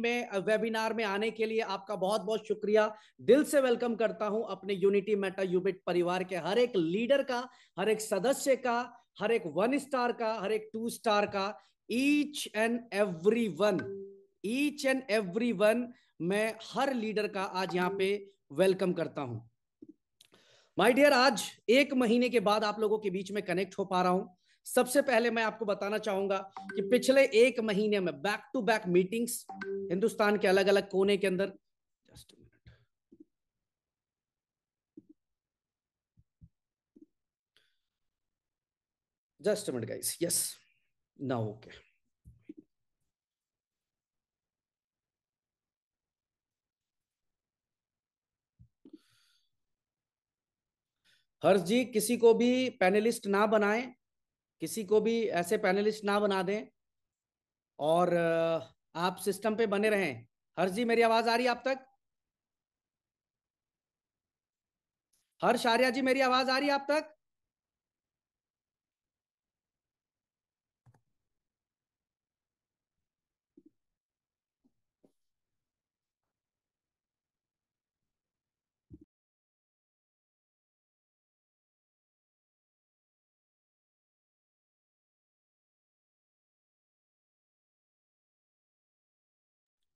में वेबिनार में आने के लिए आपका बहुत बहुत शुक्रिया दिल से वेलकम करता हूं अपने यूनिटी मेटा यूबिट परिवार के हर एक लीडर का हर एक सदस्य का हर एक वन स्टार का हर एक टू स्टार का each and every one each and every one मैं हर लीडर का आज यहां पे वेलकम करता हूं माय डियर आज एक महीने के बाद आप लोगों के बीच में कनेक्ट हो पा रहा हूं सबसे पहले मैं आपको बताना चाहूंगा कि पिछले एक महीने में back to back meetings Hindustan के अलग अलग कोने के अंदर just just minute guys yes ना ओके हर्ष जी किसी को भी पैनलिस्ट ना बनाएं किसी को भी ऐसे पैनलिस्ट ना बना दें और आप सिस्टम पे बने रहें हर्ष जी मेरी आवाज आ रही है आप तक हर्ष आर्या जी मेरी आवाज आ रही है आप तक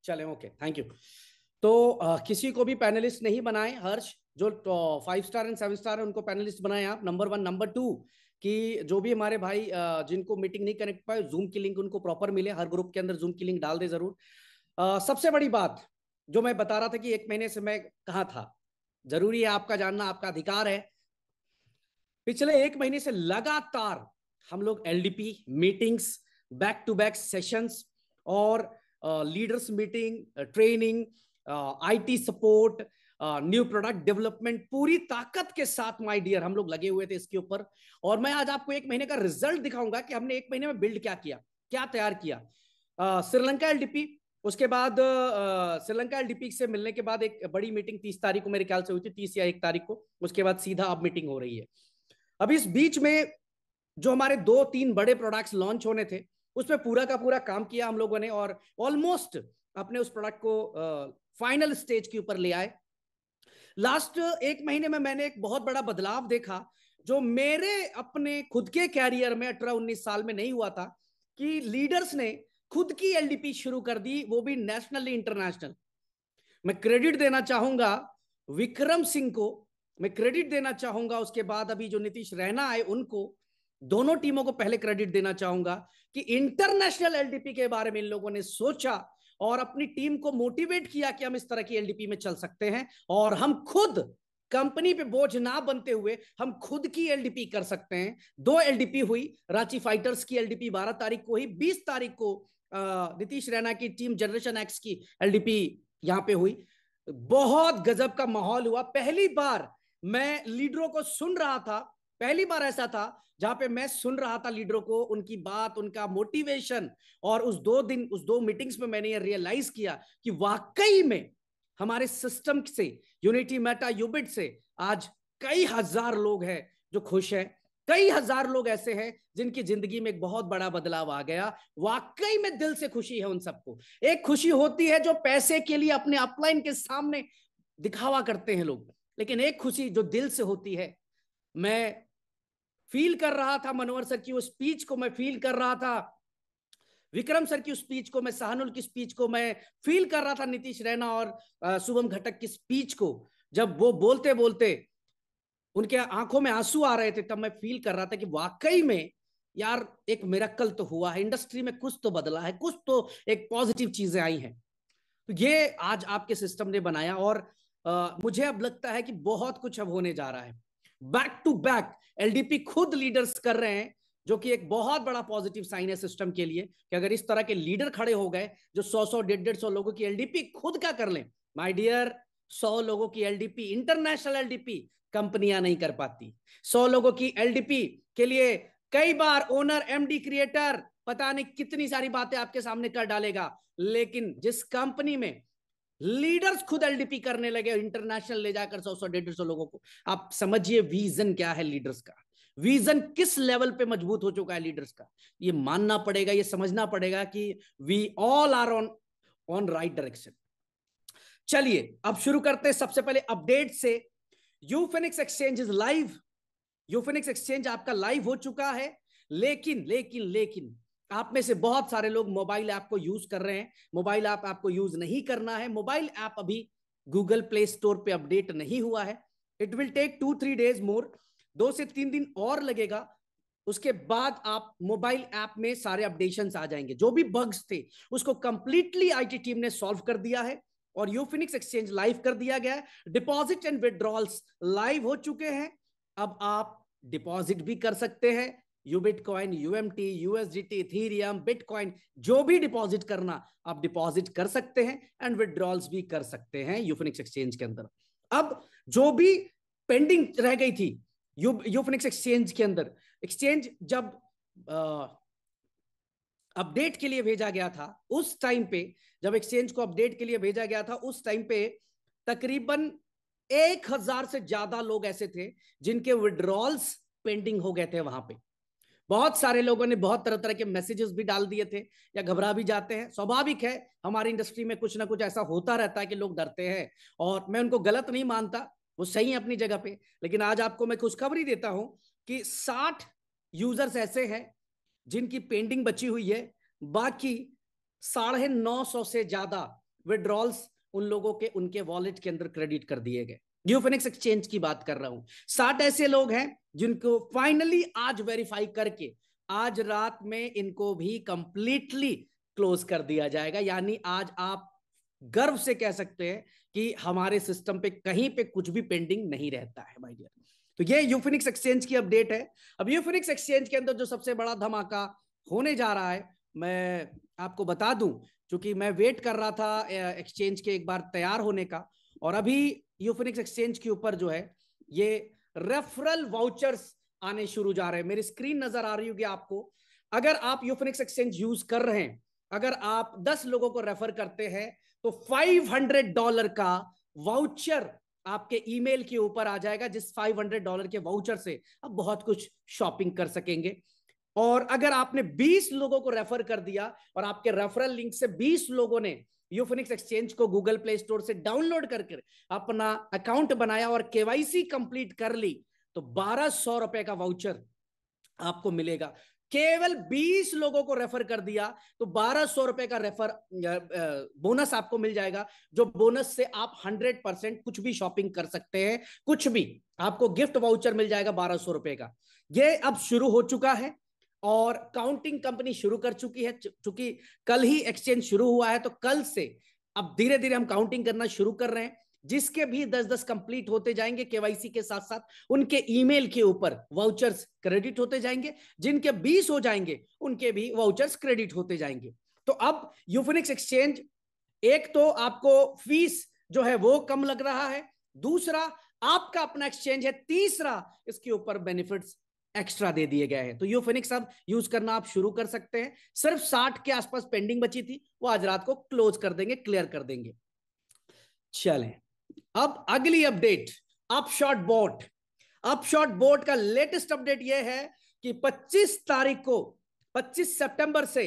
चले ओके थैंक यू तो आ, किसी को भी पैनलिस्ट नहीं बनाए हर्ष जो तो, five star and seven star है उनको पैनलिस्ट बनाए आप नंबर वन नंबर टू कि जो भी हमारे भाई आ, जिनको मीटिंग नहीं कनेक्ट पाए जूम की लिंक उनको प्रॉपर मिले हर ग्रुप के अंदर जूम की लिंक डाल दे जरूर आ, सबसे बड़ी बात जो मैं बता रहा था कि एक महीने से मैं कहा था जरूरी है आपका जानना आपका अधिकार है पिछले एक महीने से लगातार हम लोग LDP meetings back to back sessions और leaders meeting training IT support new product development पूरी ताकत के साथ माय डियर हम लोग लगे हुए थे इसके ऊपर और मैं आज आपको एक महीने का रिजल्ट दिखाऊंगा कि हमने एक महीने में बिल्ड क्या किया क्या तैयार किया श्रीलंका uh, एल उसके बाद श्रीलंका uh, एल से मिलने के बाद एक बड़ी मीटिंग तीस तारीख को मेरे ख्याल से हुई थी तीस या एक तारीख को उसके बाद सीधा अब मीटिंग हो रही है अब इस बीच में जो हमारे दो तीन बड़े प्रोडक्ट्स लॉन्च होने थे उसमें पूरा का पूरा काम किया हम लोगों ने और ऑलमोस्ट अपने उस प्रोडक्ट को फाइनल स्टेज के ऊपर ले आए लास्ट एक महीने में मैंने एक बहुत बड़ा बदलाव देखा जो मेरे अपने खुद के कैरियर में अठारह उन्नीस साल में नहीं हुआ था कि लीडर्स ने खुद की एलडीपी शुरू कर दी वो भी नेशनली इंटरनेशनल मैं क्रेडिट देना चाहूंगा विक्रम सिंह को मैं क्रेडिट देना चाहूंगा उसके बाद अभी जो नीतीश रैना आए उनको दोनों टीमों को पहले क्रेडिट देना चाहूंगा कि इंटरनेशनल एलडीपी के बारे में इन लोगों ने सोचा और अपनी टीम को मोटिवेट किया कि हम इस तरह की एलडीपी में चल सकते हैं और हम खुद कंपनी पे बोझ ना बनते हुए हम खुद की एलडीपी कर सकते हैं दो एलडीपी हुई रांची फाइटर्स की एलडीपी 12 तारीख को ही 20 तारीख को नीतीश रैना की टीम जनरेशन एक्स की एलडीपी यहां पे हुई बहुत गजब का माहौल हुआ पहली बार मैं लीडरों को सुन रहा था पहली बार ऐसा था जहां पे मैं सुन रहा था लीडरों को उनकी बात उनका मोटिवेशन और उस दो दिन उस दो मीटिंग्स में मैंने ये रियलाइज किया कि वाकई में हमारे सिस्टम से यूनिटी मेटा यूबिट से आज कई हजार लोग हैं जो खुश हैं कई हजार लोग ऐसे हैं जिनकी जिंदगी में एक बहुत बड़ा बदलाव आ गया वाकई में दिल से खुशी है उन सबको एक खुशी होती है जो पैसे के लिए अपने अपलाइन के सामने दिखावा करते हैं लोग लेकिन एक खुशी जो दिल से होती है मैं फील कर रहा था मनोहर सर की उस स्पीच को मैं फील कर रहा था विक्रम सर की स्पीच को मैं सहानुल की स्पीच को मैं फील कर रहा था नीतीश रैना और शुभम घटक की स्पीच को जब वो बोलते बोलते उनके आंखों में आंसू आ रहे थे तब मैं फील कर रहा था कि वाकई में यार एक मेरकल तो हुआ है इंडस्ट्री में कुछ तो बदला है कुछ तो एक पॉजिटिव चीजें आई हैं तो ये आज आपके सिस्टम ने बनाया और आ, मुझे अब लगता है कि बहुत कुछ अब होने जा रहा है बैक टू बैक एलडीपी खुद लीडर्स कर रहे हैं जो कि एक बहुत बड़ा पॉजिटिव साइन है सिस्टम के लिए कि अगर इस तरह के लीडर खड़े हो गए जो सौ सौ डेढ़ डेढ़ सौ लोगों की एलडीपी खुद का कर लें माय डियर सौ लोगों की एलडीपी इंटरनेशनल एलडीपी कंपनियां नहीं कर पाती सौ लोगों की एलडीपी के लिए कई बार ओनर एमडी क्रिएटर पता नहीं कितनी सारी बातें आपके सामने कर डालेगा लेकिन जिस कंपनी में लीडर्स खुद एलडीपी करने लगे इंटरनेशनल ले जाकर सौ सौ डेढ़ सौ लोगों को आप समझिए विजन क्या है लीडर्स का विजन किस लेवल पे मजबूत हो चुका है लीडर्स का ये मानना पड़ेगा ये समझना पड़ेगा कि we all are on on right direction चलिए अब शुरू करते हैं सबसे पहले अपडेट से Uphoenix exchange is live Uphoenix exchange आपका लाइव हो चुका है लेकिन लेकिन लेकिन आप में से बहुत सारे लोग मोबाइल ऐप को यूज कर रहे हैं मोबाइल ऐप आपको यूज नहीं करना है मोबाइल ऐप अभी गूगल प्ले स्टोर पे अपडेट नहीं हुआ है it will take two three days more दो से तीन दिन और लगेगा उसके बाद आप मोबाइल ऐप में सारे अपडेशन आ जाएंगे जो भी बग्स थे उसको कंप्लीटली आईटी टीम ने सॉल्व कर दिया है और यूफिनिक्स एक्सचेंज लाइव कर दिया गया है डिपॉजिट एंड विड्रॉल्स लाइव हो चुके हैं अब आप डिपॉजिट भी कर सकते हैं you bitcoin UMT USDT ethereum bitcoin जो भी डिपॉजिट करना आप डिपॉजिट कर सकते हैं एंड विड्रॉल्स भी कर सकते हैं यूफिनिक्स एक्सचेंज के अंदर अब जो भी पेंडिंग रह गई थी यू यूफिनिक्स एक्सचेंज के अंदर एक्सचेंज जब अपडेट के लिए भेजा गया था उस टाइम पे जब एक्सचेंज को अपडेट के लिए भेजा गया था उस टाइम पे तकरीबन एक हजार से ज्यादा लोग ऐसे थे जिनके विड्रॉल्स पेंडिंग हो गए थे वहां पे बहुत सारे लोगों ने बहुत तरह तरह के मैसेजेस भी डाल दिए थे या घबरा भी जाते हैं स्वाभाविक है हमारी इंडस्ट्री में कुछ ना कुछ ऐसा होता रहता है कि लोग डरते हैं और मैं उनको गलत नहीं मानता वो सही है अपनी जगह पे लेकिन आज आपको मैं खुशखबरी देता हूं कि साठ यूजर्स ऐसे हैं जिनकी पेंडिंग बची हुई है बाकी साढ़े नौ सौ से ज्यादा विड्रॉल्स उन लोगों के उनके वॉलेट के अंदर क्रेडिट कर दिए गए यूफेनिक्स एक्सचेंज की बात कर रहा हूं साठ ऐसे लोग हैं जिनको फाइनली आज वेरीफाई करके आज रात में इनको भी कंप्लीटली क्लोज कर दिया जाएगा यानी आज आप गर्व से कह सकते हैं कि हमारे सिस्टम पे कहीं पे कुछ भी पेंडिंग नहीं रहता है भाई डियर तो ये यूफिनिक्स एक्सचेंज की अपडेट है अब यूफिनिक्स एक्सचेंज के अंदर जो सबसे बड़ा धमाका होने जा रहा है मैं आपको बता दूं क्योंकि मैं वेट कर रहा था एक्सचेंज के एक बार तैयार होने का और अभी यूफिनिक्स एक्सचेंज के ऊपर जो है ये रेफरल वाउचर्स आने शुरू जा रहे हैं मेरी स्क्रीन नजर आ रही होगी आपको अगर आप यूफिनिक्स एक्सचेंज यूज कर रहे हैं अगर आप 10 लोगों को रेफर करते हैं तो 500 डॉलर का वाउचर आपके ईमेल के ऊपर आ जाएगा जिस 500 डॉलर के वाउचर से आप बहुत कुछ शॉपिंग कर सकेंगे और अगर आपने 20 लोगों को रेफर कर दिया और आपके रेफरल लिंक से 20 लोगों ने यूफोनिक्स एक्सचेंज को गूगल प्ले स्टोर से डाउनलोड करके अपना अकाउंट बनाया और केवाईसी कंप्लीट कर ली तो बारह सौ रुपए का वाउचर आपको मिलेगा केवल 20 लोगों को रेफर कर दिया तो बारह सौ रुपए का रेफर बोनस आपको मिल जाएगा जो बोनस से आप 100 परसेंट कुछ भी शॉपिंग कर सकते हैं कुछ भी आपको गिफ्ट वाउचर मिल जाएगा बारह सौ रुपए का ये अब शुरू हो चुका है और काउंटिंग कंपनी शुरू कर चुकी है चूंकि कल ही एक्सचेंज शुरू हुआ है तो कल से अब धीरे धीरे हम काउंटिंग करना शुरू कर रहे हैं जिसके भी दस दस कंप्लीट होते जाएंगे केवाईसी के साथ साथ उनके ईमेल के ऊपर वाउचर्स क्रेडिट होते जाएंगे जिनके बीस हो जाएंगे उनके भी वाउचर्स क्रेडिट होते जाएंगे तो अब यूफिनिक्स एक्सचेंज एक तो आपको फीस जो है वो कम लग रहा है दूसरा आपका अपना एक्सचेंज है तीसरा इसके ऊपर बेनिफिट्स एक्स्ट्रा दे दिए गए हैं तो यूफेनिक्स अब यूज करना आप शुरू कर सकते हैं सिर्फ साठ के आसपास पेंडिंग बची थी वो आज रात को क्लोज कर देंगे क्लियर कर देंगे चलें अब अगली update upshot bot upshot bot का लेटेस्ट अपडेट यह है कि 25 तारीख को 25 सितंबर से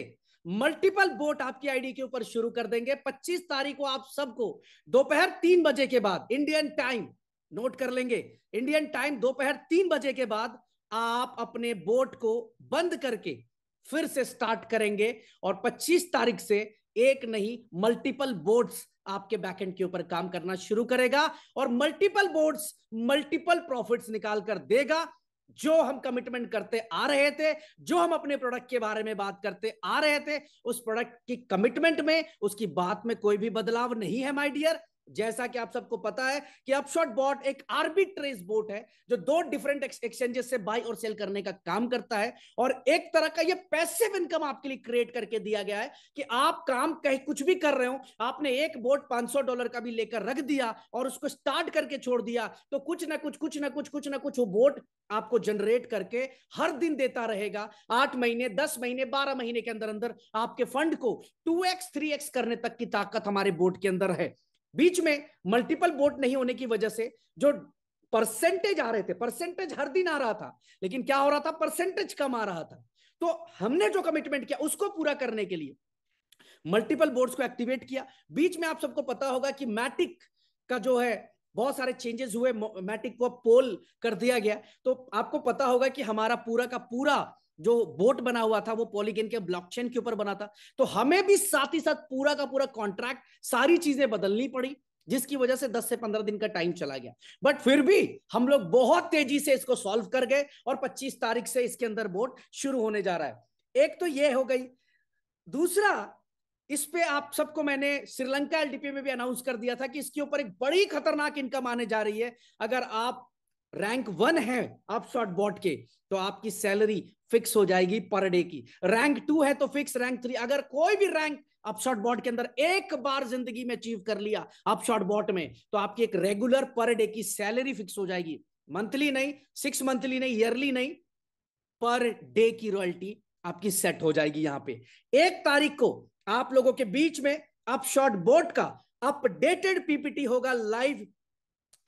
मल्टीपल बोट आपकी आईडी के ऊपर शुरू कर देंगे 25 तारीख को आप सबको दोपहर तीन बजे के बाद इंडियन टाइम नोट कर लेंगे इंडियन टाइम दोपहर तीन बजे के बाद आप अपने बोट को बंद करके फिर से स्टार्ट करेंगे और 25 तारीख से एक नहीं मल्टीपल बोर्ड्स आपके बैकएंड के ऊपर काम करना शुरू करेगा और मल्टीपल बोर्ड्स मल्टीपल प्रॉफिट्स निकाल कर देगा जो हम कमिटमेंट करते आ रहे थे जो हम अपने प्रोडक्ट के बारे में बात करते आ रहे थे उस प्रोडक्ट की कमिटमेंट में उसकी बात में कोई भी बदलाव नहीं है माय डियर जैसा कि आप सबको पता है कि अपशॉट बॉट एक आर्बिट्रेज बोट है जो दो डिफरेंट एक्सचेंजेस से बाय और सेल करने का काम करता है और एक तरह का ये पैसिव इनकम आपके लिए क्रिएट करके दिया गया है कि आप काम कहीं कुछ भी कर रहे हो आपने एक बोट 500 डॉलर का भी लेकर रख दिया और उसको स्टार्ट करके छोड़ दिया तो कुछ ना कुछ कुछ ना कुछ कुछ ना कुछ वो बोट आपको जनरेट करके हर दिन देता रहेगा आठ महीने दस महीने बारह महीने के अंदर अंदर आपके फंड को टू एक्स थ्री एक्स करने तक की ताकत हमारे बोट के अंदर है बीच में मल्टीपल वोट नहीं होने की वजह से जो परसेंटेज आ रहे थे परसेंटेज हर दिन आ रहा था लेकिन क्या हो रहा था परसेंटेज कम आ रहा था तो हमने जो कमिटमेंट किया उसको पूरा करने के लिए मल्टीपल बोर्ड्स को एक्टिवेट किया बीच में आप सबको पता होगा कि मैटिक का जो है बहुत सारे चेंजेस हुए मैटिक को पोल कर दिया गया तो आपको पता होगा कि हमारा पूरा का पूरा जो बोट बना हुआ था वो पॉलीगेन के ब्लॉकचेन के ऊपर बना था तो हमें भी साथ ही साथ पूरा का पूरा कॉन्ट्रैक्ट सारी चीजें बदलनी पड़ी जिसकी वजह से 10 से 15 दिन का टाइम चला गया बट फिर भी हम लोग बहुत तेजी से इसको सॉल्व कर गए और 25 तारीख से इसके अंदर बोट शुरू होने जा रहा है एक तो ये हो गई दूसरा इस पे आप सबको मैंने श्रीलंका एलडीपी में भी अनाउंस कर दिया था कि इसके ऊपर एक बड़ी खतरनाक इनकम आने जा रही है अगर आप रैंक वन है आप शॉर्ट बॉट के तो आपकी सैलरी फिक्स हो जाएगी पर डे की रैंक टू है तो फिक्स रैंक थ्री अगर कोई भी रैंक आप शॉर्ट बॉट के अंदर एक बार जिंदगी में अचीव कर लिया आप शॉर्ट बॉट में तो आपकी एक रेगुलर पर डे की सैलरी फिक्स हो जाएगी मंथली नहीं सिक्स मंथली नहीं ईयरली नहीं पर डे की रॉयल्टी आपकी सेट हो जाएगी यहां पे एक तारीख को आप लोगों के बीच में अप शॉर्ट बोर्ड का अपडेटेड पीपीटी होगा लाइव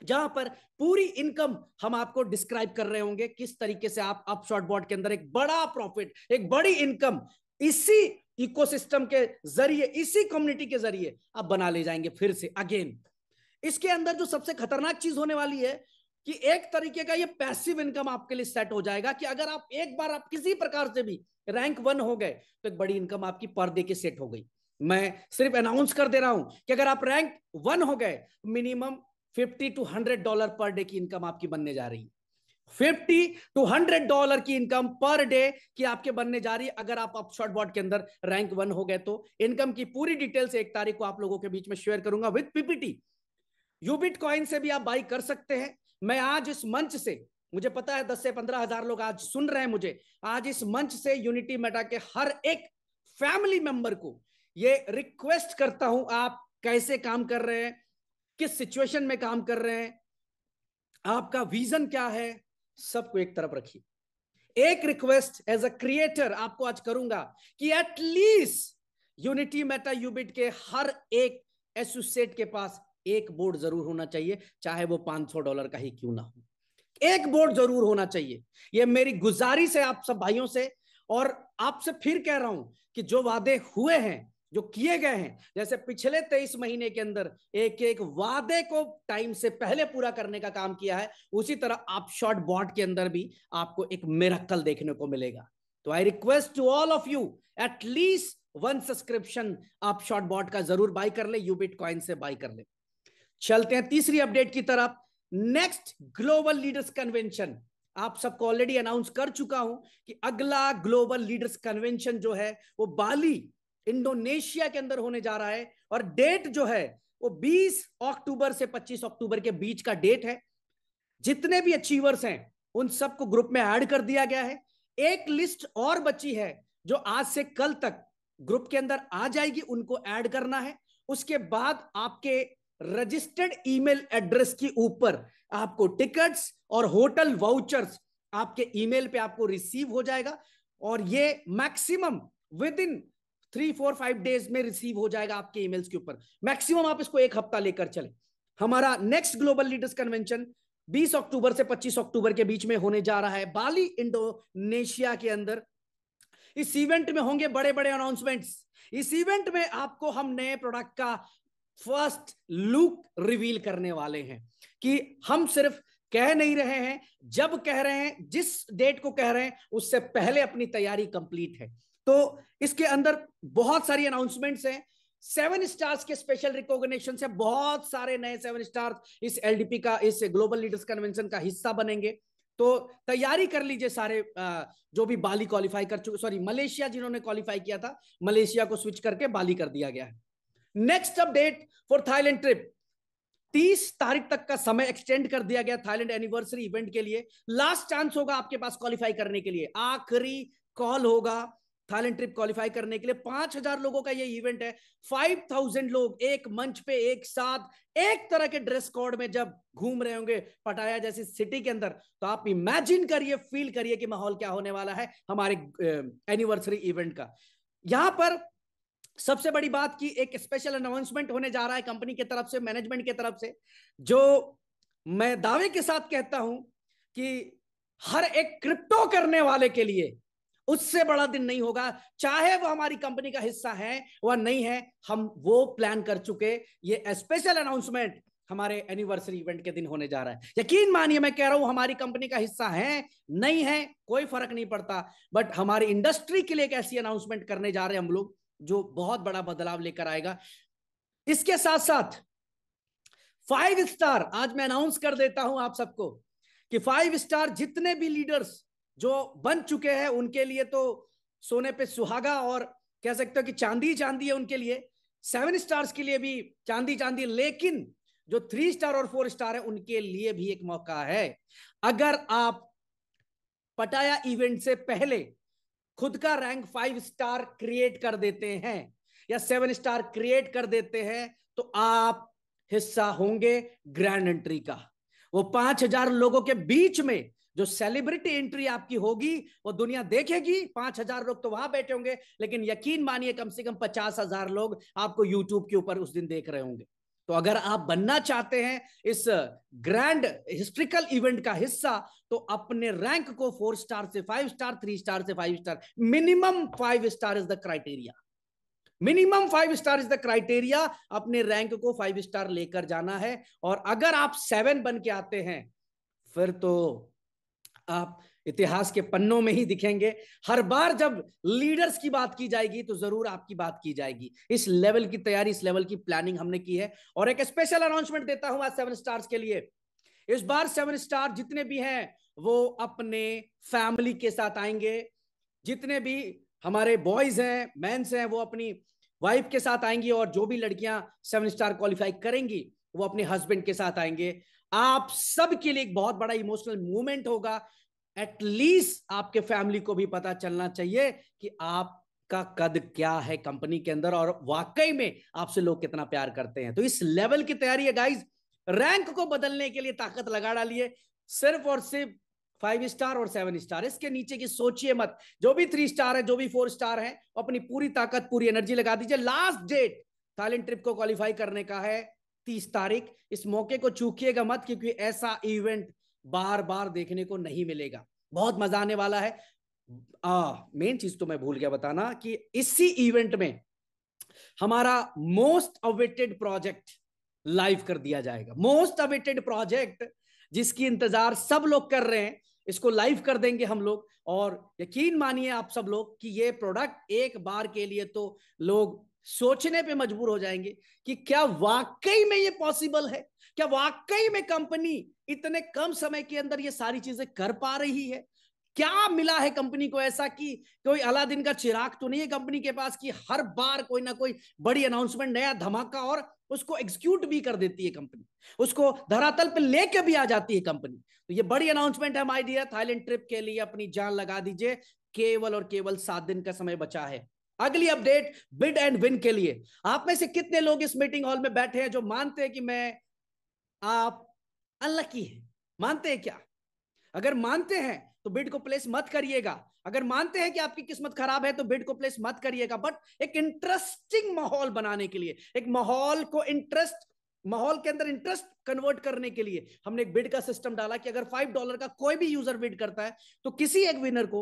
जहां पर पूरी इनकम हम आपको डिस्क्राइब कर रहे होंगे किस तरीके से आप अप शॉर्ट बोर्ड के अंदर एक बड़ा प्रॉफिट एक बड़ी इनकम इसी इकोसिस्टम के जरिए इसी कम्युनिटी के जरिए आप बना ले जाएंगे फिर से अगेन इसके अंदर जो सबसे खतरनाक चीज होने वाली है कि एक तरीके का ये पैसिव इनकम आपके लिए सेट हो जाएगा कि अगर आप एक बार आप किसी प्रकार से भी रैंक वन हो गए तो एक बड़ी इनकम आपकी पर दे के सेट हो गई मैं सिर्फ अनाउंस कर दे रहा हूं कि अगर आप रैंक वन हो गए minimum fifty to hundred dollar per day की इनकम आपकी बनने जा रही है फिफ्टी टू हंड्रेड डॉलर की इनकम पर डे की आपके बनने जा रही है अगर आप अप शॉर्ट बॉर्ड के अंदर रैंक वन हो गए तो इनकम की पूरी डिटेल्स एक तारीख को आप लोगों के बीच में शेयर करूंगा विद पीपीटी यूबिट कॉइन से भी आप बाई कर सकते हैं मैं आज इस मंच से मुझे पता है दस से पंद्रह हजार लोग आज सुन रहे हैं मुझे आज इस मंच से यूनिटी मेटा के हर एक फैमिली मेंबर को ये रिक्वेस्ट करता हूं आप कैसे काम कर रहे हैं किस सिचुएशन में काम कर रहे हैं आपका विजन क्या है सबको एक तरफ रखिए एक रिक्वेस्ट एज अ क्रिएटर आपको आज करूंगा कि एटलीस्ट यूनिटी मेटा यूबिट के हर एक एसोसिएट के पास एक बोर्ड जरूर होना चाहिए चाहे वो 500 डॉलर का ही क्यों ना हो एक बोर्ड जरूर होना चाहिए ये मेरी गुजारिश है आप सब भाइयों से और आपसे फिर कह रहा हूं कि जो वादे हुए हैं जो किए गए हैं जैसे पिछले तेईस महीने के अंदर एक एक वादे को टाइम से पहले पूरा करने का काम किया है उसी तरह आप शॉर्ट बॉट के अंदर भी आपको एक मेरक्कल देखने को मिलेगा तो I request to all of you at least one subscription आप शॉर्ट बॉट का जरूर बाई कर ले यूबिट कॉइन से बाई कर ले चलते हैं तीसरी अपडेट की तरफ नेक्स्ट ग्लोबल लीडर्स कन्वेंशन आप सबको ऑलरेडी अनाउंस कर चुका हूं कि अगला ग्लोबल लीडर्स कन्वेंशन जो है वो बाली इंडोनेशिया के अंदर होने जा रहा है और डेट जो है वो 20 अक्टूबर से 25 अक्टूबर के बीच का डेट है जितने भी अचीवर्स हैं उन सबको ग्रुप में ऐड कर दिया गया है एक लिस्ट और बची है जो आज से कल तक ग्रुप के अंदर आ जाएगी उनको ऐड करना है उसके बाद आपके रजिस्टर्ड ईमेल एड्रेस के ऊपर आपको टिकट्स और होटल वाउचर्स आपके ईमेल पे आपको रिसीव हो जाएगा और ये maximum within three four five days में रिसीव हो जाएगा आपके ईमेल्स के ऊपर मैक्सिमम आप इसको एक हफ्ता लेकर चले हमारा next global leaders convention 20 October से 25 अक्टूबर के बीच में होने जा रहा है बाली इंडोनेशिया के अंदर इस इवेंट में होंगे बड़े बड़े अनाउंसमेंट्स इस इवेंट में आपको हम नए प्रोडक्ट का फर्स्ट लुक रिवील करने वाले हैं कि हम सिर्फ कह नहीं रहे हैं जब कह रहे हैं जिस डेट को कह रहे हैं उससे पहले अपनी तैयारी कंप्लीट है तो इसके अंदर बहुत सारी अनाउंसमेंट्स हैं सेवन स्टार्स के स्पेशल रिकॉग्निशन से बहुत सारे नए सेवन स्टार्स इस एलडीपी का इस ग्लोबल लीडर्स कन्वेंशन का हिस्सा बनेंगे तो तैयारी कर लीजिए सारे जो भी बाली क्वालिफाई कर चुके सॉरी मलेशिया जिन्होंने क्वालिफाई किया था मलेशिया को स्विच करके बाली कर दिया गया है next update for Thailand trip 30 तारीख तक का समय एक्सटेंड कर दिया गया थाईलैंड एनिवर्सरी इवेंट के लिए लास्ट चांस होगा आपके पास क्वालिफाई करने के लिए आखिरी कॉल होगा थाईलैंड ट्रिप क्वालिफाई करने के लिए पांच हजार लोगों का ये इवेंट है फाइव थाउजेंड लोग एक मंच पे एक साथ एक तरह के ड्रेस कोड में जब घूम रहे होंगे पटाया जैसी सिटी के अंदर तो आप इमेजिन करिए फील करिए कि माहौल क्या होने वाला है हमारे एनिवर्सरी इवेंट का यहां पर सबसे बड़ी बात की एक स्पेशल अनाउंसमेंट होने जा रहा है कंपनी की तरफ से मैनेजमेंट की तरफ से जो मैं दावे के साथ कहता हूं कि हर एक क्रिप्टो करने वाले के लिए उससे बड़ा दिन नहीं होगा चाहे वो हमारी कंपनी का हिस्सा है वह नहीं है हम वो प्लान कर चुके ये स्पेशल अनाउंसमेंट हमारे एनिवर्सरी इवेंट के दिन होने जा रहा है यकीन मानिए मैं कह रहा हूं हमारी कंपनी का हिस्सा है नहीं है कोई फर्क नहीं पड़ता बट हमारी इंडस्ट्री के लिए एक ऐसी अनाउंसमेंट करने जा रहे हैं हम लोग जो बहुत बड़ा बदलाव लेकर आएगा इसके साथ साथ फाइव स्टार आज मैं अनाउंस कर देता हूं आप सबको कि फाइव स्टार जितने भी लीडर्स जो बन चुके हैं उनके लिए तो सोने पे सुहागा और कह सकते हो कि चांदी चांदी है उनके लिए सेवन स्टार्स के लिए भी चांदी चांदी लेकिन जो थ्री स्टार और फोर स्टार है उनके लिए भी एक मौका है अगर आप पटाया इवेंट से पहले खुद का रैंक फाइव स्टार क्रिएट कर देते हैं या सेवन स्टार क्रिएट कर देते हैं तो आप हिस्सा होंगे ग्रैंड एंट्री का वो पांच हजार लोगों के बीच में जो सेलिब्रिटी एंट्री आपकी होगी वो दुनिया देखेगी पांच हजार लोग तो वहां बैठे होंगे लेकिन यकीन मानिए कम से कम पचास हजार लोग आपको यूट्यूब के ऊपर उस दिन देख रहे होंगे तो अगर आप बनना चाहते हैं इस ग्रैंड हिस्ट्रिकल इवेंट का हिस्सा तो अपने रैंक को फोर स्टार से फाइव स्टार थ्री स्टार से five star minimum five star is the criteria minimum five star is the criteria अपने रैंक को फाइव स्टार लेकर जाना है और अगर आप सेवन बन के आते हैं फिर तो आप इतिहास के पन्नों में ही दिखेंगे हर बार जब लीडर्स की बात की जाएगी तो जरूर आपकी बात की जाएगी इस लेवल की तैयारी इस लेवल की प्लानिंग हमने की है और एक स्पेशल अनाउंसमेंट देता हूं आज सेवन स्टार्स के लिए इस बार सेवन स्टार जितने भी हैं वो अपने फैमिली के साथ आएंगे जितने भी हमारे बॉयज हैं मैंस हैं वो अपनी वाइफ के साथ आएंगी और जो भी लड़कियां सेवन स्टार क्वालिफाई करेंगी वो अपने हस्बैंड के साथ आएंगे आप सब के लिए एक बहुत बड़ा इमोशनल मूवमेंट होगा एटलीस्ट आपके फैमिली को भी पता चलना चाहिए कि आपका कद क्या है कंपनी के अंदर और वाकई में आपसे लोग कितना प्यार करते हैं तो इस लेवल की तैयारी है गाइज रैंक को बदलने के लिए ताकत लगा डालिए सिर्फ और सिर्फ फाइव स्टार और सेवन स्टार इसके नीचे की सोचिए मत जो भी थ्री स्टार है जो भी फोर स्टार है अपनी पूरी ताकत पूरी एनर्जी लगा दीजिए लास्ट डेट थाईलैंड ट्रिप को क्वालिफाई करने का है तीस तारीख इस मौके को चूकिएगा मत क्योंकि ऐसा इवेंट बार बार देखने को नहीं मिलेगा बहुत मजा आने वाला है मेन चीज तो मैं भूल गया बताना कि इसी इवेंट में हमारा मोस्ट अवेटेड प्रोजेक्ट लाइव कर दिया जाएगा मोस्ट अवेटेड प्रोजेक्ट जिसकी इंतजार सब लोग कर रहे हैं इसको लाइव कर देंगे हम लोग और यकीन मानिए आप सब लोग कि ये प्रोडक्ट एक बार के लिए तो लोग सोचने पे मजबूर हो जाएंगे कि क्या वाकई में ये पॉसिबल है क्या वाकई में कंपनी इतने कम समय के अंदर ये सारी चीजें कर पा रही है क्या मिला है कंपनी को ऐसा कि कोई अलादीन का चिराग तो नहीं है कंपनी के पास कि हर बार कोई ना कोई बड़ी अनाउंसमेंट नया धमाका और उसको एग्जीक्यूट भी कर देती है कंपनी उसको धरातल पर लेके भी आ जाती है कंपनी तो ये बड़ी अनाउंसमेंट है हमारी डियर थाईलैंड ट्रिप के लिए अपनी जान लगा दीजिए केवल और केवल सात दिन का समय बचा है अगली अपडेट बिड एंड विन के लिए आप में से कितने लोग इस मीटिंग हॉल में बैठे हैं जो मानते हैं कि मैं आप अनलकी है मानते हैं क्या अगर मानते हैं तो बिड को प्लेस मत करिएगा अगर मानते हैं कि आपकी किस्मत खराब है तो बिड को प्लेस मत करिएगा बट एक इंटरेस्टिंग माहौल बनाने के लिए एक माहौल को इंटरेस्ट माहौल के अंदर इंटरेस्ट कन्वर्ट करने के लिए हमने एक बिड का सिस्टम डाला कि अगर फाइव डॉलर का कोई भी यूजर बिड करता है तो किसी एक विनर को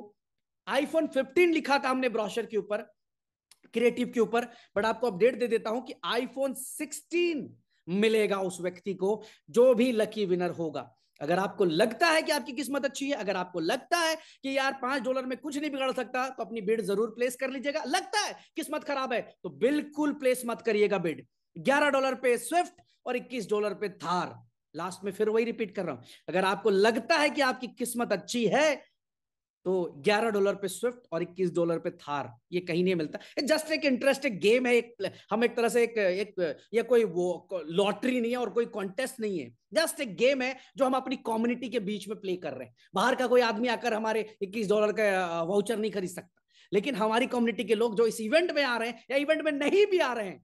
आईफोन फिफ्टीन लिखा था हमने ब्रॉशर के ऊपर क्रिएटिव के ऊपर बट आपको अपडेट दे देता हूं कि आईफोन सिक्सटीन मिलेगा उस व्यक्ति को जो भी लकी विनर होगा अगर आपको लगता है कि आपकी किस्मत अच्छी है अगर आपको लगता है कि यार पांच डॉलर में कुछ नहीं बिगड़ सकता तो अपनी बिड जरूर प्लेस कर लीजिएगा लगता है किस्मत खराब है तो बिल्कुल प्लेस मत करिएगा बिड ग्यारह डॉलर पे स्विफ्ट और इक्कीस डॉलर पे थार लास्ट में फिर वही रिपीट कर रहा हूं अगर आपको लगता है कि आपकी किस्मत अच्छी है तो 11 डॉलर पे स्विफ्ट और 21 डॉलर पे थार ये कहीं नहीं मिलता जस्ट एक इंटरेस्ट एक गेम है एक हम एक तरह से एक एक ये कोई वो लॉटरी नहीं है और कोई कॉन्टेस्ट नहीं है जस्ट एक गेम है जो हम अपनी कम्युनिटी के बीच में प्ले कर रहे हैं बाहर का कोई आदमी आकर हमारे 21 डॉलर का वाउचर नहीं खरीद सकता लेकिन हमारी कम्युनिटी के लोग जो इस इवेंट में आ रहे हैं या इवेंट में नहीं भी आ रहे हैं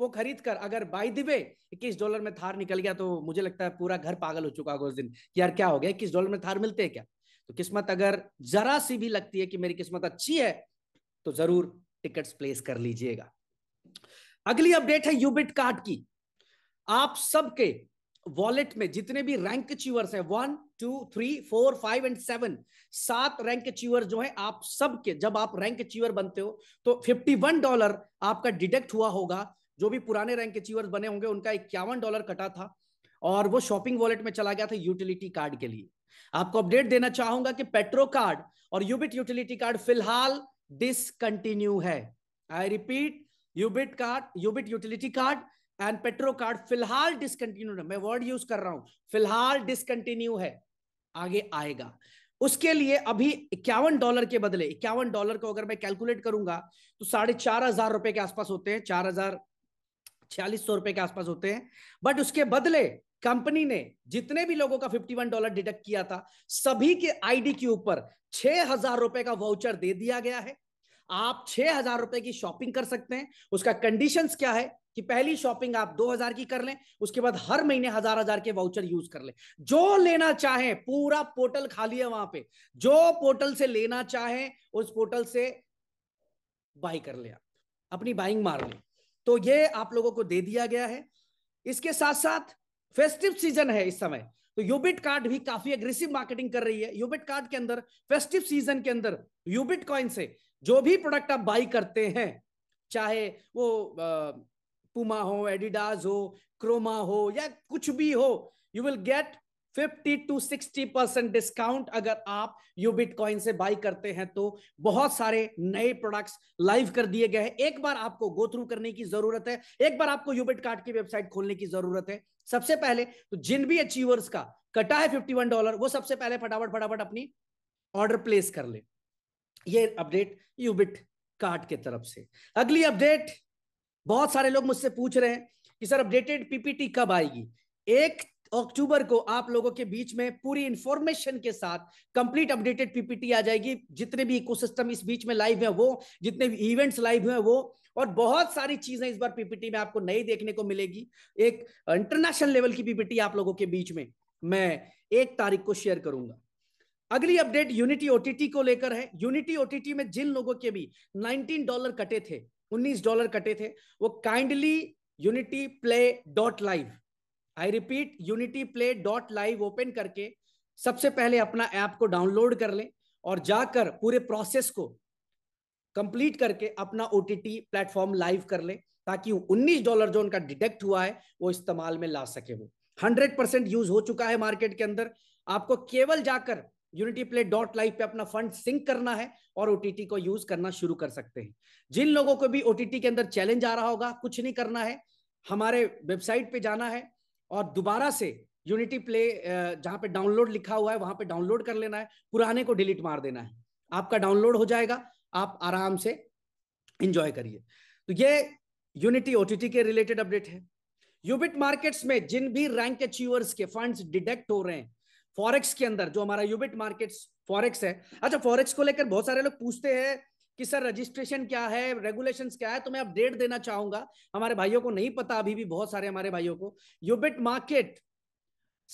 वो खरीद कर अगर बाई दिवे इक्कीस डॉलर में थार निकल गया तो मुझे लगता है पूरा घर पागल हो चुका होगा उस दिन यार क्या हो गया इक्कीस डॉलर में थार मिलते हैं क्या तो किस्मत अगर जरा सी भी लगती है कि मेरी किस्मत अच्छी है तो जरूर टिकट्स प्लेस कर लीजिएगा अगली अपडेट है यूबिट कार्ड की आप सबके वॉलेट में जितने भी रैंक अचीवर्स हैं one two three four five and seven सात रैंक अचीवर जो है आप सबके जब आप रैंक अचीवर बनते हो तो फिफ्टी वन डॉलर आपका डिडक्ट हुआ होगा जो भी पुराने रैंक अचीवर्स बने होंगे उनका इक्यावन डॉलर कटा था और वो शॉपिंग वॉलेट में चला गया था यूटिलिटी कार्ड के लिए आपको अपडेट देना चाहूंगा कि पेट्रो कार्ड और यूबिट यूटिलिटी कार्ड फिलहाल डिसकंटिन्यू है I repeat Ubit card Ubit utility card and petro card फिलहाल डिसकंटिन्यू मैं वर्ड यूज कर रहा हूं फिलहाल डिसकंटिन्यू है आगे आएगा उसके लिए अभी इक्यावन डॉलर के बदले इक्यावन डॉलर को अगर मैं कैलकुलेट करूंगा तो साढ़े चार हजार रुपए के आसपास होते हैं चार हजार छियालीस सौ रुपए के आसपास होते हैं बट उसके बदले कंपनी ने जितने भी लोगों का 51 डॉलर डिडक्ट किया था सभी के आईडी के ऊपर छह हजार रुपए का वाउचर दे दिया गया है आप छह हजार रुपए की शॉपिंग कर सकते हैं उसका कंडीशन क्या है कि पहली शॉपिंग आप दो हजार की कर लें उसके बाद हर महीने हजार हजार के वाउचर यूज कर लें जो लेना चाहे पूरा पोर्टल खाली है वहां पे जो पोर्टल से लेना चाहे उस पोर्टल से बाई कर ले आप अपनी बाइंग मार लें तो ये आप लोगों को दे दिया गया है इसके साथ साथ फेस्टिव सीजन है इस समय तो यूबिट कार्ड भी काफी अग्रेसिव मार्केटिंग कर रही है यूबिट कार्ड के अंदर फेस्टिव सीजन के अंदर यूबिट कॉइन से जो भी प्रोडक्ट आप बाई करते हैं चाहे वो पुमा हो एडिडास हो क्रोमा हो या कुछ भी हो you will get fifty to sixty percent discount अगर आप यू बिटकॉइन से बाई करते हैं तो बहुत सारे नए प्रोडक्ट्स लाइव कर दिए गए हैं एक बार आपको गो थ्रू करने की जरूरत है एक बार आपको यूबिट कार्ड की वेबसाइट खोलने की जरूरत है सबसे पहले तो जिन भी अचीवर्स का कटा है फिफ्टी वन डॉलर वो सबसे पहले फटाफट फटाफट अपनी ऑर्डर प्लेस कर ले ये अपडेट यूबिट कार्ड के तरफ से अगली अपडेट बहुत सारे लोग मुझसे पूछ रहे हैं कि सर अपडेटेड पीपीटी कब आएगी एक अक्टूबर को आप लोगों के बीच में पूरी इंफॉर्मेशन के साथ कंप्लीट अपडेटेड पीपीटी आ जाएगी जितने भी इकोसिस्टम इस बीच में लाइव है वो जितने भी इवेंट्स लाइव हैं वो और बहुत सारी चीजें इस बार पीपीटी में आपको नई देखने को मिलेगी एक इंटरनेशनल लेवल की पीपीटी आप लोगों के बीच में मैं एक तारीख को शेयर करूंगा अगली अपडेट यूनिटी ओटीटी को लेकर है यूनिटी ओटीटी में जिन लोगों के भी 19 डॉलर कटे थे 19 डॉलर कटे थे वो kindly Unity play dot live I repeat Unity play dot live open करके सबसे पहले अपना ऐप को डाउनलोड कर लें और जाकर पूरे प्रोसेस को कंप्लीट करके अपना O T T platform live कर लें ताकि 19 डॉलर जो उनका डिटेक्ट हुआ है वो इस्तेमाल में ला सके वो 100 परसेंट यूज हो चुका है मार्केट के अंदर आपको केवल जाकर यूनिटी प्ले डॉट लाइव पे अपना फंड सिंक करना है और ओटीटी को यूज करना शुरू कर सकते हैं जिन लोगों को भी ओटीटी के अंदर चैलेंज आ रहा होगा कुछ नहीं करना है हमारे वेबसाइट पे जाना है और दोबारा से यूनिटी प्ले जहां पे डाउनलोड लिखा हुआ है वहां पे डाउनलोड कर लेना है पुराने को डिलीट मार देना है आपका डाउनलोड हो जाएगा आप आराम से इंजॉय करिए तो ये यूनिटी ओटीटी के रिलेटेड अपडेट है यूबिट मार्केट्स में जिन भी रैंक अचीवर्स के फंड्स डिडेक्ट हो रहे हैं फॉरेक्स के अंदर जो हमारा यूबिट मार्केट्स फॉरेक्स है अच्छा फॉरेक्स को लेकर बहुत सारे लोग पूछते हैं कि सर रजिस्ट्रेशन क्या है रेगुलेशन क्या है तो मैं अपडेट देना चाहूंगा हमारे भाइयों को नहीं पता अभी भी बहुत सारे हमारे भाइयों को यूबिट मार्केट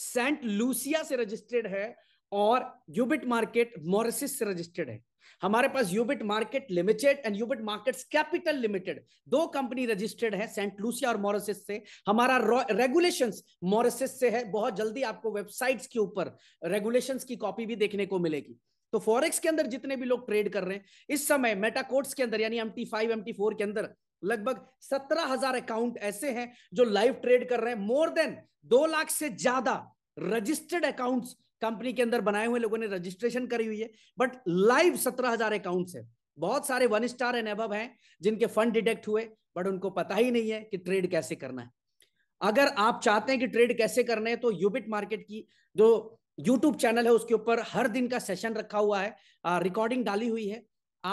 सेंट लूसिया से रजिस्टर्ड है और यूबिट मार्केट मॉरिसिस से रजिस्टर्ड है हमारे पास Ubit market limited and Ubit market capital limited दो कंपनी रजिस्टर्ड है सेंट लूसिया और मॉरिसिस से हमारा रेगुलेशन मॉरिसिस से है बहुत जल्दी आपको वेबसाइट्स के ऊपर रेगुलेशंस की कॉपी भी देखने को मिलेगी तो फॉरेक्स के अंदर जितने भी लोग ट्रेड कर रहे हैं इस समय मेटाकोट्स के अंदर यानी M T five M T four के अंदर लगभग सत्रह हजार अकाउंट ऐसे हैं जो लाइव ट्रेड कर रहे हैं मोर देन दो लाख से ज्यादा रजिस्टर्ड अकाउंट्स कंपनी के अंदर बनाए हुए लोगों ने रजिस्ट्रेशन करी हुई है बट लाइव सत्रह हजार अकाउंट्स है बहुत सारे वन स्टार एंड एबव हैं जिनके फंड डिटेक्ट हुए बट उनको पता ही नहीं है कि ट्रेड कैसे करना है अगर आप चाहते हैं कि ट्रेड कैसे करना है तो यूबिट मार्केट की जो यूट्यूब चैनल है उसके ऊपर हर दिन का सेशन रखा हुआ है रिकॉर्डिंग डाली हुई है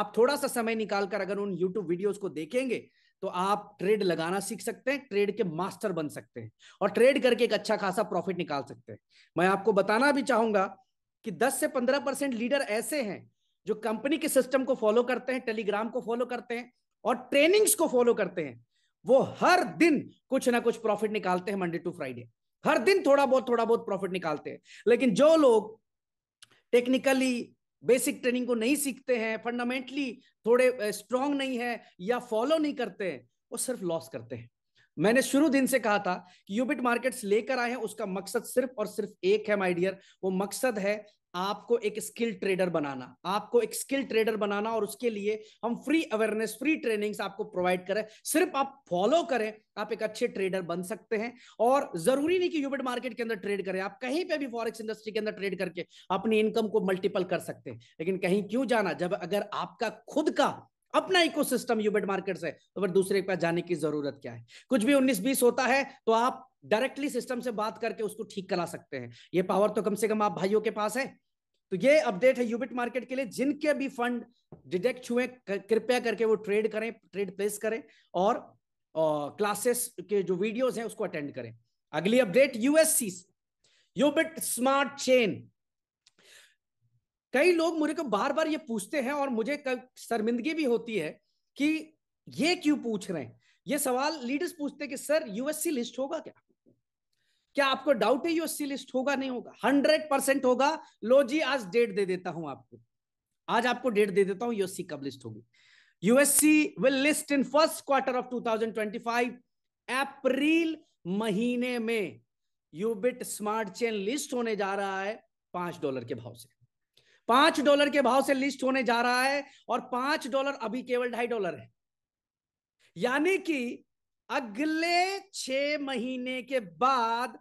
आप थोड़ा सा समय निकालकर अगर उन यूट्यूब वीडियोस को देखेंगे तो आप ट्रेड लगाना सीख सकते हैं ट्रेड के मास्टर बन सकते हैं और ट्रेड करके एक अच्छा खासा प्रॉफिट निकाल सकते हैं मैं आपको बताना भी चाहूंगा कि 10 से 15 परसेंट लीडर ऐसे हैं जो कंपनी के सिस्टम को फॉलो करते हैं टेलीग्राम को फॉलो करते हैं और ट्रेनिंग्स को फॉलो करते हैं वो हर दिन कुछ ना कुछ प्रॉफिट निकालते हैं मंडे टू फ्राइडे हर दिन थोड़ा बहुत थोड़ा बहुत प्रॉफिट निकालते हैं लेकिन जो लोग टेक्निकली बेसिक ट्रेनिंग को नहीं सीखते हैं फंडामेंटली थोड़े स्ट्रांग नहीं है या फॉलो नहीं करते हैं वो सिर्फ लॉस करते हैं मैंने शुरू दिन से कहा था कि यूबिट मार्केट्स लेकर आए हैं उसका मकसद सिर्फ और सिर्फ एक है माय डियर वो मकसद है आपको एक स्किल ट्रेडर बनाना आपको एक स्किल ट्रेडर बनाना और उसके लिए हम फ्री अवेयरनेस फ्री ट्रेनिंग्स आपको प्रोवाइड करें सिर्फ आप फॉलो करें आप एक अच्छे ट्रेडर बन सकते हैं और जरूरी नहीं कि यूबिट मार्केट के अंदर ट्रेड करें आप कहीं पे भी फॉरेक्स इंडस्ट्री के अंदर ट्रेड करके अपनी इनकम को मल्टीपल कर सकते हैं लेकिन कहीं क्यों जाना जब अगर आपका खुद का अपना इकोसिस्टम यूबेट मार्केट से तो फिर दूसरे के पास जाने की जरूरत क्या है कुछ भी 19-20 होता है तो आप डायरेक्टली सिस्टम से बात करके उसको ठीक करा सकते हैं ये पावर तो कम से कम आप भाइयों के पास है तो ये अपडेट है यूबिट मार्केट के लिए जिनके भी फंड डिटेक्ट हुए कृपया करके वो ट्रेड करें ट्रेड प्लेस करें और क्लासेस के जो वीडियोस हैं उसको अटेंड करें अगली update USC Ubit smart chain कई लोग मुझे को बार बार ये पूछते हैं और मुझे शर्मिंदगी भी होती है कि ये क्यों पूछ रहे हैं ये सवाल लीडर्स पूछते हैं कि सर यूएससी लिस्ट होगा क्या क्या आपको डाउट है यूएससी लिस्ट होगा नहीं होगा हंड्रेड परसेंट होगा लो जी आज डेट दे देता हूं आपको आज आपको डेट दे देता हूं यूएससी कब लिस्ट होगी USC will list in first quarter of 2025 April महीने में यूबिट स्मार्ट चेन लिस्ट होने जा रहा है पांच डॉलर के भाव से पांच डॉलर के भाव से लिस्ट होने जा रहा है और पांच डॉलर अभी केवल ढाई डॉलर है यानी कि अगले छह महीने के बाद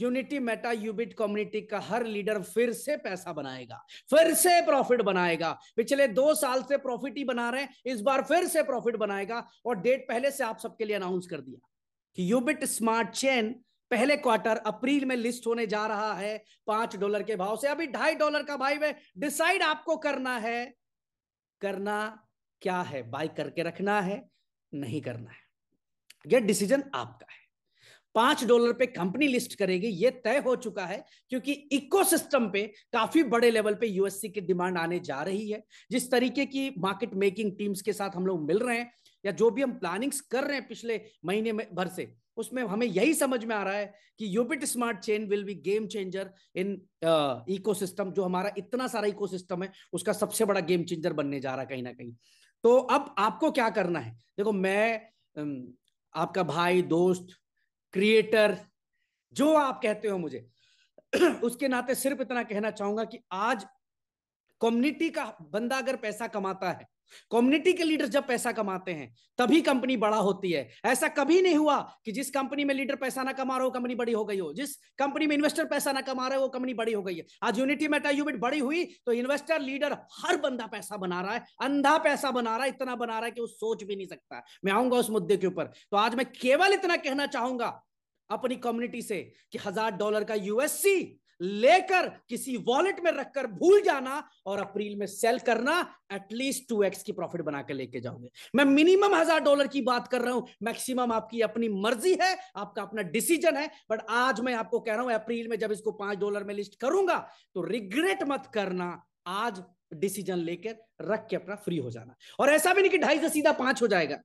यूनिटी मेटा यूबिट कम्युनिटी का हर लीडर फिर से पैसा बनाएगा फिर से प्रॉफिट बनाएगा पिछले दो साल से प्रॉफिट ही बना रहे हैं इस बार फिर से प्रॉफिट बनाएगा और डेट पहले से आप सबके लिए अनाउंस कर दिया कि यूबिट स्मार्ट चेन पहले क्वार्टर अप्रैल में लिस्ट होने जा रहा है पांच डॉलर के भाव से अभी ढाई डॉलर का भाई में डिसाइड आपको करना है करना क्या है बाय करके रखना है नहीं करना है यह डिसीजन आपका है पांच डॉलर पे कंपनी लिस्ट करेगी ये तय हो चुका है क्योंकि इकोसिस्टम पे काफी बड़े लेवल पे यूएससी की डिमांड आने जा रही है जिस तरीके की मार्केट मेकिंग टीम्स के साथ हम लोग मिल रहे हैं या जो भी हम प्लानिंग्स कर रहे हैं पिछले महीने में भर से उसमें हमें यही समझ में आ रहा है कि Ubit smart chain will be game changer in ecosystem जो हमारा इतना सारा इकोसिस्टम है उसका सबसे बड़ा गेम चेंजर बनने जा रहा है कहीं ना कहीं तो अब आपको क्या करना है देखो मैं um, आपका भाई दोस्त क्रिएटर जो आप कहते हो मुझे उसके नाते सिर्फ इतना कहना चाहूंगा कि आज कम्युनिटी का बंदा अगर पैसा कमाता है कम्युनिटी के लीडर जब पैसा कमाते हैं तभी कंपनी बड़ा होती है ऐसा कभी नहीं हुआ कि जिस कंपनी में लीडर पैसा ना कमा रहा हो कंपनी बड़ी हो गई हो जिस कंपनी में इन्वेस्टर पैसा ना कमा रहे हो कंपनी बड़ी हो गई है आज यूनिटी मेटा यूनिट बड़ी हुई तो इन्वेस्टर लीडर हर बंदा पैसा बना रहा है अंधा पैसा बना रहा है इतना बना रहा है कि वो सोच भी नहीं सकता मैं आऊंगा उस मुद्दे के ऊपर तो आज मैं केवल इतना कहना चाहूंगा अपनी कम्युनिटी से कि हजार डॉलर का यूएससी लेकर किसी वॉलेट में रखकर भूल जाना और अप्रैल में सेल करना एटलीस्ट टू एक्स की प्रॉफिट बनाकर लेके जाओगे मैं मिनिमम हजार डॉलर की बात कर रहा हूं मैक्सिमम आपकी अपनी मर्जी है आपका अपना डिसीजन है बट आज मैं आपको कह रहा हूं अप्रैल में जब इसको पांच डॉलर में लिस्ट करूंगा तो रिग्रेट मत करना आज डिसीजन लेकर रख के अपना फ्री हो जाना और ऐसा भी नहीं कि ढाई से सीधा पांच हो जाएगा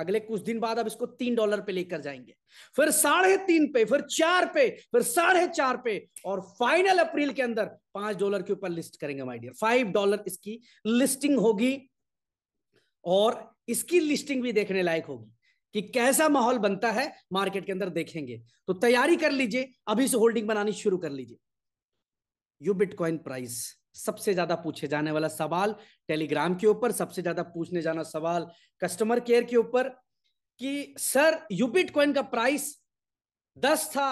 अगले कुछ दिन बाद अब इसको तीन डॉलर पे लेकर जाएंगे फिर साढ़े तीन पे फिर चार पे फिर साढ़े चार पे और फाइनल अप्रैल के अंदर पांच डॉलर के ऊपर लिस्ट करेंगे माय डियर फाइव डॉलर इसकी लिस्टिंग होगी और इसकी लिस्टिंग भी देखने लायक होगी कि कैसा माहौल बनता है मार्केट के अंदर देखेंगे तो तैयारी कर लीजिए अभी से होल्डिंग बनानी शुरू कर लीजिए यू बिटकॉइन प्राइस सबसे ज्यादा पूछे जाने वाला सवाल टेलीग्राम के ऊपर सबसे ज्यादा पूछने जाना सवाल कस्टमर केयर के ऊपर कि सर यूपीट कॉइन का प्राइस दस था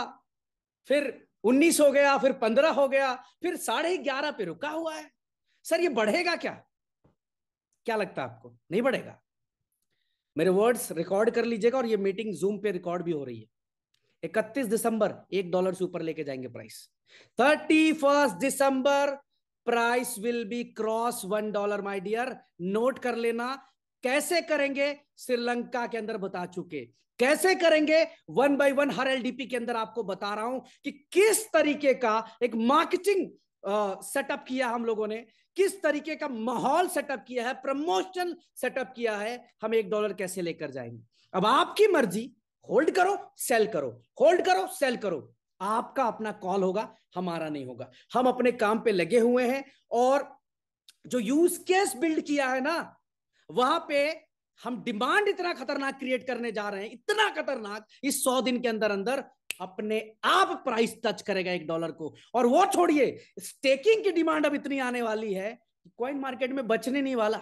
फिर उन्नीस हो गया फिर पंद्रह हो गया फिर साढ़े ग्यारह पे रुका हुआ है सर ये बढ़ेगा क्या क्या लगता है आपको नहीं बढ़ेगा मेरे वर्ड्स रिकॉर्ड कर लीजिएगा और ये मीटिंग जूम पे रिकॉर्ड भी हो रही है इकतीस दिसंबर एक डॉलर से ऊपर लेके जाएंगे price thirty first December price will be cross one dollar my dear note कर लेना कैसे करेंगे श्रीलंका के अंदर बता चुके कैसे करेंगे वन बाय वन हर एलडीपी के अंदर आपको बता रहा हूं कि किस तरीके का एक मार्केटिंग सेटअप किया हम लोगों ने किस तरीके का माहौल सेटअप किया है प्रमोशन सेटअप किया है हम एक डॉलर कैसे लेकर जाएंगे अब आपकी मर्जी होल्ड करो सेल करो होल्ड करो सेल करो आपका अपना कॉल होगा हमारा नहीं होगा हम अपने काम पे लगे हुए हैं और जो यूज केस बिल्ड किया है ना वहां पे हम डिमांड इतना खतरनाक क्रिएट करने जा रहे हैं इतना खतरनाक इस सौ दिन के अंदर अंदर अपने आप प्राइस टच करेगा एक डॉलर को और वो छोड़िए स्टेकिंग की डिमांड अब इतनी आने वाली है कॉइन मार्केट में बचने नहीं वाला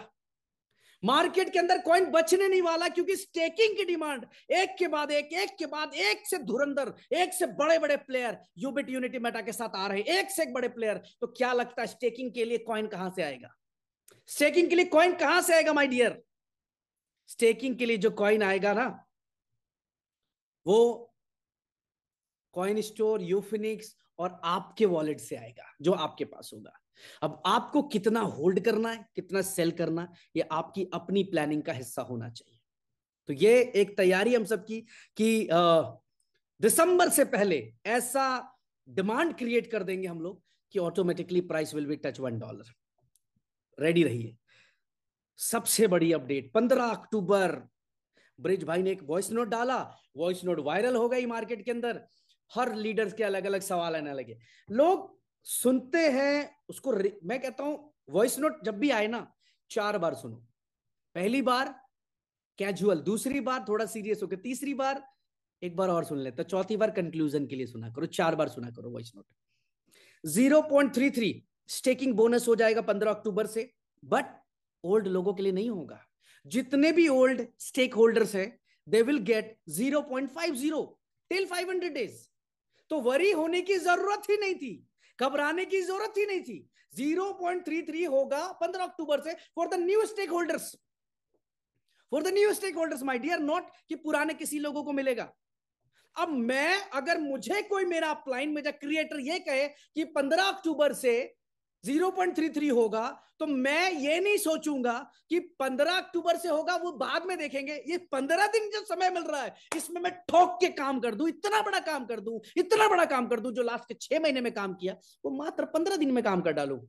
मार्केट के अंदर कॉइन बचने नहीं वाला क्योंकि स्टेकिंग की डिमांड एक के बाद एक एक के बाद एक से धुरंधर एक से बड़े बड़े प्लेयर यूबिट यूनिटी मेटा के साथ आ रहे हैं एक से एक बड़े प्लेयर तो क्या लगता है स्टेकिंग के लिए कॉइन कहां से आएगा स्टेकिंग के लिए कॉइन कहां से आएगा माई डियर स्टेकिंग के लिए जो कॉइन आएगा ना वो कॉइन स्टोर यूफिनिक्स और आपके वॉलेट से आएगा जो आपके पास होगा अब आपको कितना होल्ड करना है कितना सेल करना ये आपकी अपनी प्लानिंग का हिस्सा होना चाहिए तो ये एक तैयारी हम सब की कि दिसंबर से पहले ऐसा डिमांड क्रिएट कर देंगे हम लोग कि automatically price will be touch one dollar ready रहिए सबसे बड़ी अपडेट पंद्रह अक्टूबर ब्रिज भाई ने एक वॉइस नोट डाला वॉइस नोट वायरल हो गई मार्केट के अंदर हर लीडर्स के अलग अलग सवाल आने लगे लोग सुनते हैं उसको मैं कहता हूं वॉइस नोट जब भी आए ना चार बार सुनो पहली बार कैजुअल दूसरी बार थोड़ा सीरियस होकर तीसरी बार एक बार और सुन लेते चौथी बार कंक्लूजन के लिए सुना करो चार बार सुना करो voice note zero point three three staking bonus हो जाएगा पंद्रह अक्टूबर से बट ओल्ड लोगों के लिए नहीं होगा जितने भी ओल्ड स्टेक होल्डर्स है they will get zero point five zero till five hundred days तो वरी होने की जरूरत ही नहीं थी घबराने की जरूरत ही नहीं थी 0.33 होगा 15 अक्टूबर से for the new stakeholders for the new stakeholders my dear not कि पुराने किसी लोगों को मिलेगा अब मैं अगर मुझे कोई मेरा अपलाइन मेरा क्रिएटर ये कहे कि 15 अक्टूबर से 0.33 होगा तो मैं ये नहीं सोचूंगा कि 15 अक्टूबर से होगा वो बाद में देखेंगे ये 15 दिन जो समय मिल रहा है इसमें मैं ठोक के काम कर दू इतना बड़ा काम कर दू इतना बड़ा काम कर दू जो लास्ट के छह महीने में काम किया वो मात्र पंद्रह दिन में काम कर डालू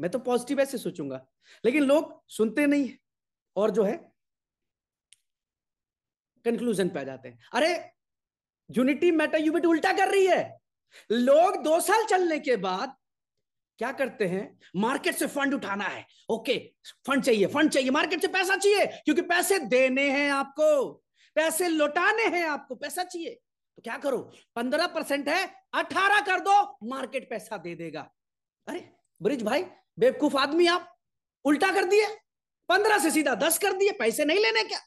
मैं तो पॉजिटिव ऐसे सोचूंगा लेकिन लोग सुनते नहीं और जो है कंक्लूजन पे आ जाते हैं अरे यूनिटी मेटा यूनिट उल्टा कर रही है लोग दो साल चलने के बाद क्या करते हैं मार्केट से फंड उठाना है ओके फंड चाहिए फंड चाहिए मार्केट से पैसा चाहिए क्योंकि पैसे देने हैं आपको पैसे लौटाने हैं आपको पैसा चाहिए तो क्या करो पंद्रह परसेंट है अठारह कर दो मार्केट पैसा दे देगा अरे ब्रिज भाई बेवकूफ आदमी आप उल्टा कर दिए पंद्रह से सीधा दस कर दिए पैसे नहीं लेने क्या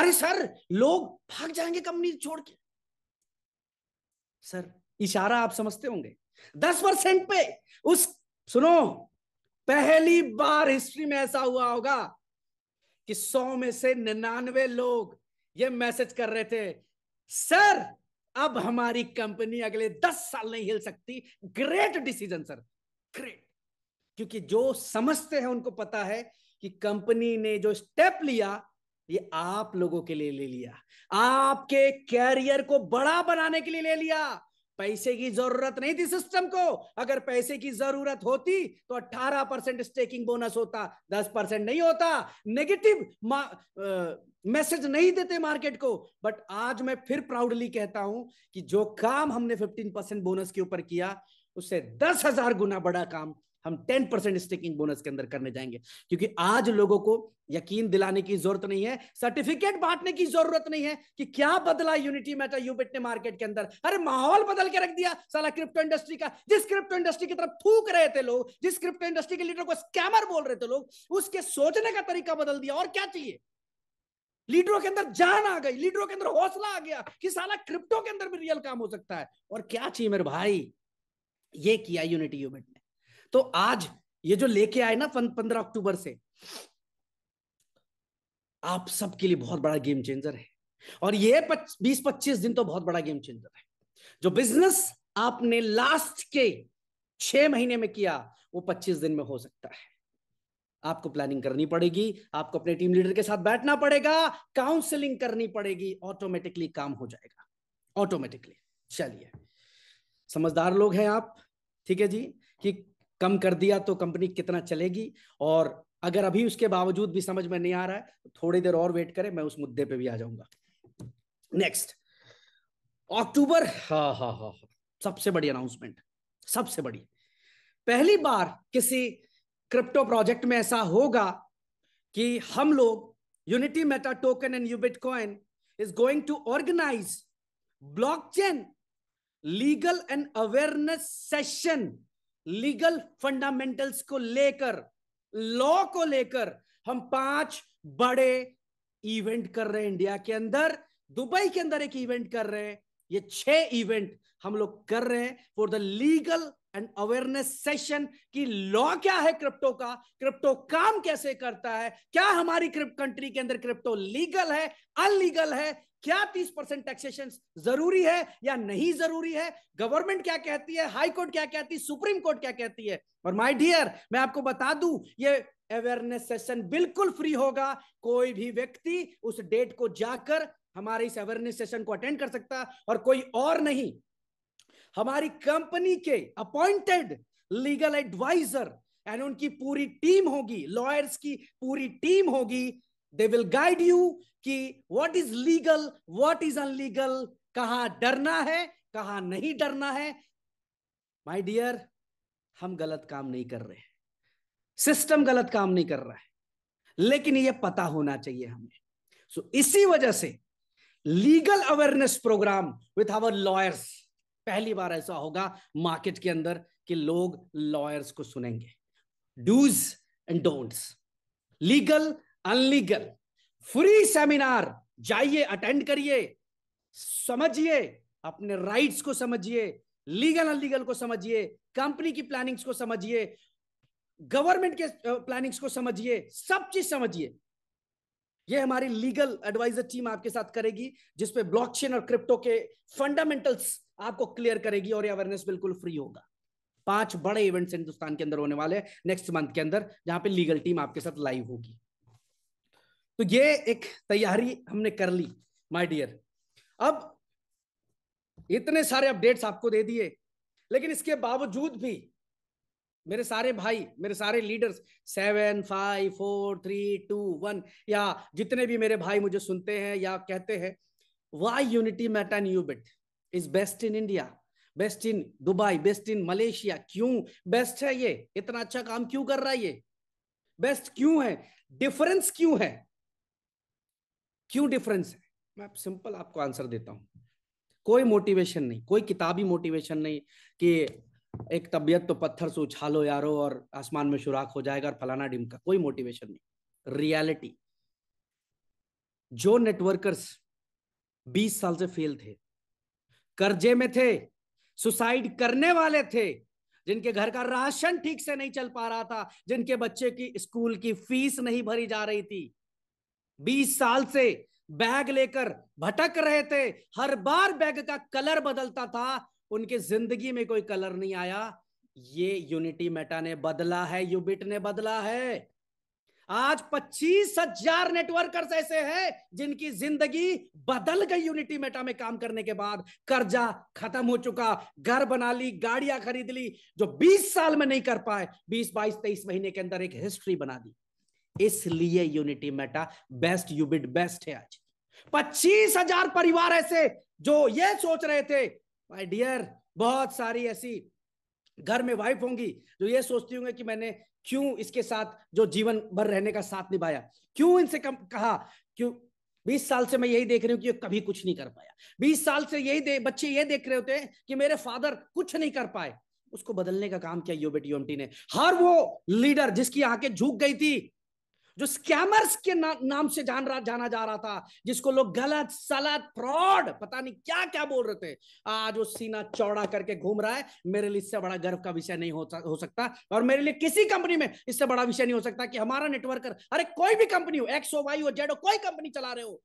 अरे सर लोग भाग जाएंगे कंपनी छोड़ के सर इशारा आप समझते होंगे दस परसेंट पे उस सुनो पहली बार हिस्ट्री में ऐसा हुआ होगा कि सौ में से निन्यानवे लोग ये मैसेज कर रहे थे सर अब हमारी कंपनी अगले दस साल नहीं हिल सकती ग्रेट डिसीजन सर ग्रेट क्योंकि जो समझते हैं उनको पता है कि कंपनी ने जो स्टेप लिया ये आप लोगों के लिए ले लिया आपके कैरियर को बड़ा बनाने के लिए ले लिया पैसे की जरूरत नहीं थी सिस्टम को अगर पैसे की जरूरत होती तो 18 परसेंट स्टेकिंग बोनस होता 10 परसेंट नहीं होता नेगेटिव मैसेज नहीं देते मार्केट को बट आज मैं फिर प्राउडली कहता हूं कि जो काम हमने 15 परसेंट बोनस के ऊपर किया उससे दस हजार गुना बड़ा काम हम टेन परसेंट स्टेकिंग बोनस के अंदर करने जाएंगे क्योंकि आज लोगों को यकीन दिलाने की जरूरत नहीं है सर्टिफिकेट बांटने की जरूरत नहीं है कि क्या बदला यूनिटी मेटा यूबिट ने मार्केट के अंदर अरे माहौल बदल के रख दिया साला क्रिप्टो इंडस्ट्री का जिस क्रिप्टो इंडस्ट्री की तरफ थूक रहे थे लोग जिस क्रिप्टो इंडस्ट्री के लीडर को स्कैमर बोल रहे थे लोग उसके सोचने का तरीका बदल दिया और क्या चाहिए लीडरों के अंदर जान आ गई लीडरों के अंदर हौसला आ गया कि साला क्रिप्टो के अंदर भी रियल काम हो सकता है और क्या चाहिए मेरे भाई ये किया यूनिटी यूबिट तो आज ये जो लेके आए ना पंद्रह अक्टूबर से आप सबके लिए बहुत बड़ा गेम चेंजर है और ये बीस पच्चीस दिन तो बहुत बड़ा गेम चेंजर है जो बिजनेस आपने लास्ट के छह महीने में किया वो पच्चीस दिन में हो सकता है आपको प्लानिंग करनी पड़ेगी आपको अपने टीम लीडर के साथ बैठना पड़ेगा काउंसलिंग करनी पड़ेगी ऑटोमेटिकली काम हो जाएगा ऑटोमेटिकली चलिए समझदार लोग हैं आप ठीक है जी कि कम कर दिया तो कंपनी कितना चलेगी और अगर अभी उसके बावजूद भी समझ में नहीं आ रहा है तो थोड़ी देर और वेट करें मैं उस मुद्दे पे भी आ जाऊंगा नेक्स्ट अक्टूबर हा हा हा सबसे बड़ी अनाउंसमेंट सबसे बड़ी पहली बार किसी क्रिप्टो प्रोजेक्ट में ऐसा होगा कि हम लोग Unity Meta token and Ubit coin is going to organize blockchain legal and awareness session legal fundamentals को लेकर लॉ को लेकर हम पांच बड़े इवेंट कर रहे हैं इंडिया के अंदर दुबई के अंदर एक इवेंट कर रहे हैं ये छह इवेंट हम लोग कर रहे हैं for the legal and awareness session की लॉ क्या है क्रिप्टो का क्रिप्टो काम कैसे करता है क्या हमारी कंट्री के अंदर क्रिप्टो लीगल है अनलीगल है क्या तीस परसेंट टैक्सेशन जरूरी है या नहीं जरूरी है गवर्नमेंट क्या कहती है हाई कोर्ट क्या कहती है सुप्रीम कोर्ट क्या कहती है और माय डियर मैं आपको बता दूं ये अवेयरनेस सेशन बिल्कुल फ्री होगा कोई भी व्यक्ति उस डेट को जाकर हमारे इस अवेयरनेस सेशन को अटेंड कर सकता और कोई और नहीं हमारी कंपनी के अपॉइंटेड लीगल एडवाइजर एंड उनकी पूरी टीम होगी लॉयर्स की पूरी टीम होगी दे विल गाइड यू कि what is legal what is unlegal कहा डरना है कहा नहीं डरना है माय डियर हम गलत काम नहीं कर रहे हैं सिस्टम गलत काम नहीं कर रहा है लेकिन यह पता होना चाहिए हमें सो so, इसी वजह से legal awareness program with our lawyers पहली बार ऐसा होगा मार्केट के अंदर कि लोग लॉयर्स को सुनेंगे dos and don'ts legal unlegal free seminar जाइए अटेंड करिए समझिए अपने राइट्स को समझिए लीगल अनलीगल को समझिए कंपनी की प्लानिंग्स को समझिए गवर्नमेंट के प्लानिंग्स को समझिए सब चीज समझिए यह हमारी लीगल एडवाइजर टीम आपके साथ करेगी जिसपे ब्लॉकचेन और क्रिप्टो के फंडामेंटल्स आपको क्लियर करेगी और अवेयरनेस बिल्कुल फ्री होगा पांच बड़े इवेंट्स हिंदुस्तान के अंदर होने वाले हैं नेक्स्ट मंथ के अंदर जहां पे लीगल टीम आपके साथ लाइव होगी तो ये एक तैयारी हमने कर ली माय डियर अब इतने सारे अपडेट्स आपको दे दिए लेकिन इसके बावजूद भी मेरे सारे भाई मेरे सारे leaders seven five four three two one या जितने भी मेरे भाई मुझे सुनते हैं या कहते हैं why Unity Meta and Ubit is best in India best in Dubai best in Malaysia क्यों बेस्ट है ये इतना अच्छा काम क्यों कर रहा है ये बेस्ट क्यों है डिफरेंस क्यों है क्यों डिफरेंस है मैं सिंपल आपको आंसर देता हूँ कोई मोटिवेशन नहीं कोई किताबी मोटिवेशन नहीं कि एक तबियत तो पत्थर से उछालो यारो और आसमान में सुराख हो जाएगा और फलाना का कोई मोटिवेशन नहीं रियलिटी जो नेटवर्कर्स 20 साल से फेल थे कर्जे में थे सुसाइड करने वाले थे जिनके घर का राशन ठीक से नहीं चल पा रहा था जिनके बच्चे की स्कूल की फीस नहीं भरी जा रही थी बीस साल से बैग लेकर भटक रहे थे हर बार बैग का कलर बदलता था उनके जिंदगी में कोई कलर नहीं आया ये यूनिटी मेटा ने बदला है यूबिट ने बदला है आज पच्चीस हजार नेटवर्कर्स ऐसे हैं जिनकी जिंदगी बदल गई यूनिटी मेटा में काम करने के बाद कर्जा खत्म हो चुका घर बना ली गाड़ियां खरीद ली जो 20 साल में नहीं कर पाए 20 22 23 महीने के अंदर एक हिस्ट्री बना दी इसलिए Unity Meta best Ubit best है आज पच्चीस हजार परिवार ऐसे जो ये सोच रहे थे माय डियर बहुत सारी ऐसी घर में वाइफ होंगी जो ये सोचती होंगे कि मैंने क्यों इसके साथ जो जीवन भर रहने का साथ निभाया क्यों इनसे कम कहा क्यों बीस साल से मैं यही देख रही हूँ कि ये कभी कुछ नहीं कर पाया बीस साल से यही दे, बच्चे ये देख रहे होते हैं कि मेरे फादर कुछ नहीं कर पाए उसको बदलने का काम किया योबेट यूएमटी ने हर वो लीडर जिसकी आंखें झुक गई थी जो स्कैमर्स के ना, नाम से जान रहा जाना जा रहा था जिसको लोग गलत सलत फ्रॉड पता नहीं क्या क्या बोल रहे थे आज वो सीना चौड़ा करके घूम रहा है मेरे लिए इससे बड़ा गर्व का विषय नहीं हो, हो सकता और मेरे लिए किसी कंपनी में इससे बड़ा विषय नहीं हो सकता कि हमारा नेटवर्कर अरे कोई भी कंपनी हो एक्स हो वाई हो जेड हो कोई कंपनी चला रहे हो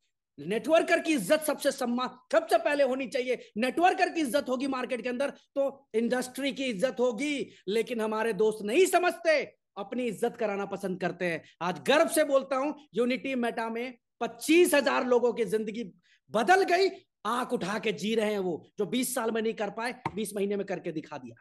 नेटवर्कर की इज्जत सबसे सम्मान सबसे पहले होनी चाहिए नेटवर्कर की इज्जत होगी मार्केट के अंदर तो इंडस्ट्री की इज्जत होगी लेकिन हमारे दोस्त नहीं समझते अपनी इज्जत कराना पसंद करते हैं आज हाँ। गर्व से बोलता हूं यूनिटी मेटा में पच्चीस हजार लोगों की जिंदगी बदल गई आंख उठा के जी रहे हैं वो जो बीस साल में नहीं कर पाए बीस महीने में करके दिखा दिया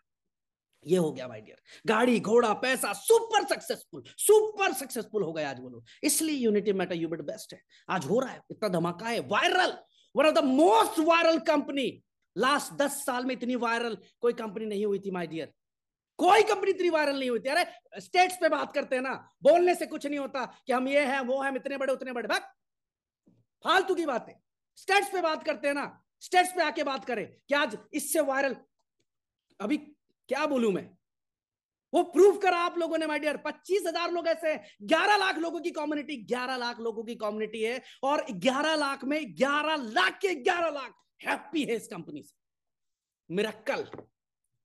ये हो गया माय डियर गाड़ी घोड़ा पैसा सुपर सक्सेसफुल सुपर सक्सेसफुल हो गए आज वो लोग इसलिए यूनिटी मेटा यूबिट बेस्ट है आज हो रहा है इतना धमाका है viral one of the most viral company लास्ट दस साल में इतनी वायरल कोई कंपनी नहीं हुई थी माय डियर कोई कंपनी इतनी वायरल नहीं होती अरे स्टेट्स पे बात करते हैं ना बोलने से कुछ नहीं होता कि हम ये हैं वो हैं इतने बड़े उतने बड़े फालतू की बातें स्टेट्स पे बात करते हैं ना स्टेट्स पे आके बात करें कि आज इससे वायरल अभी क्या बोलू मैं वो प्रूफ करा आप लोगों ने माय डियर पच्चीस हजार लोग ऐसे हैं ग्यारह लाख लोगों की कम्युनिटी ग्यारह लाख लोगों की कम्युनिटी है और ग्यारह लाख में ग्यारह लाख के ग्यारह लाख हैप्पी है इस कंपनी से कल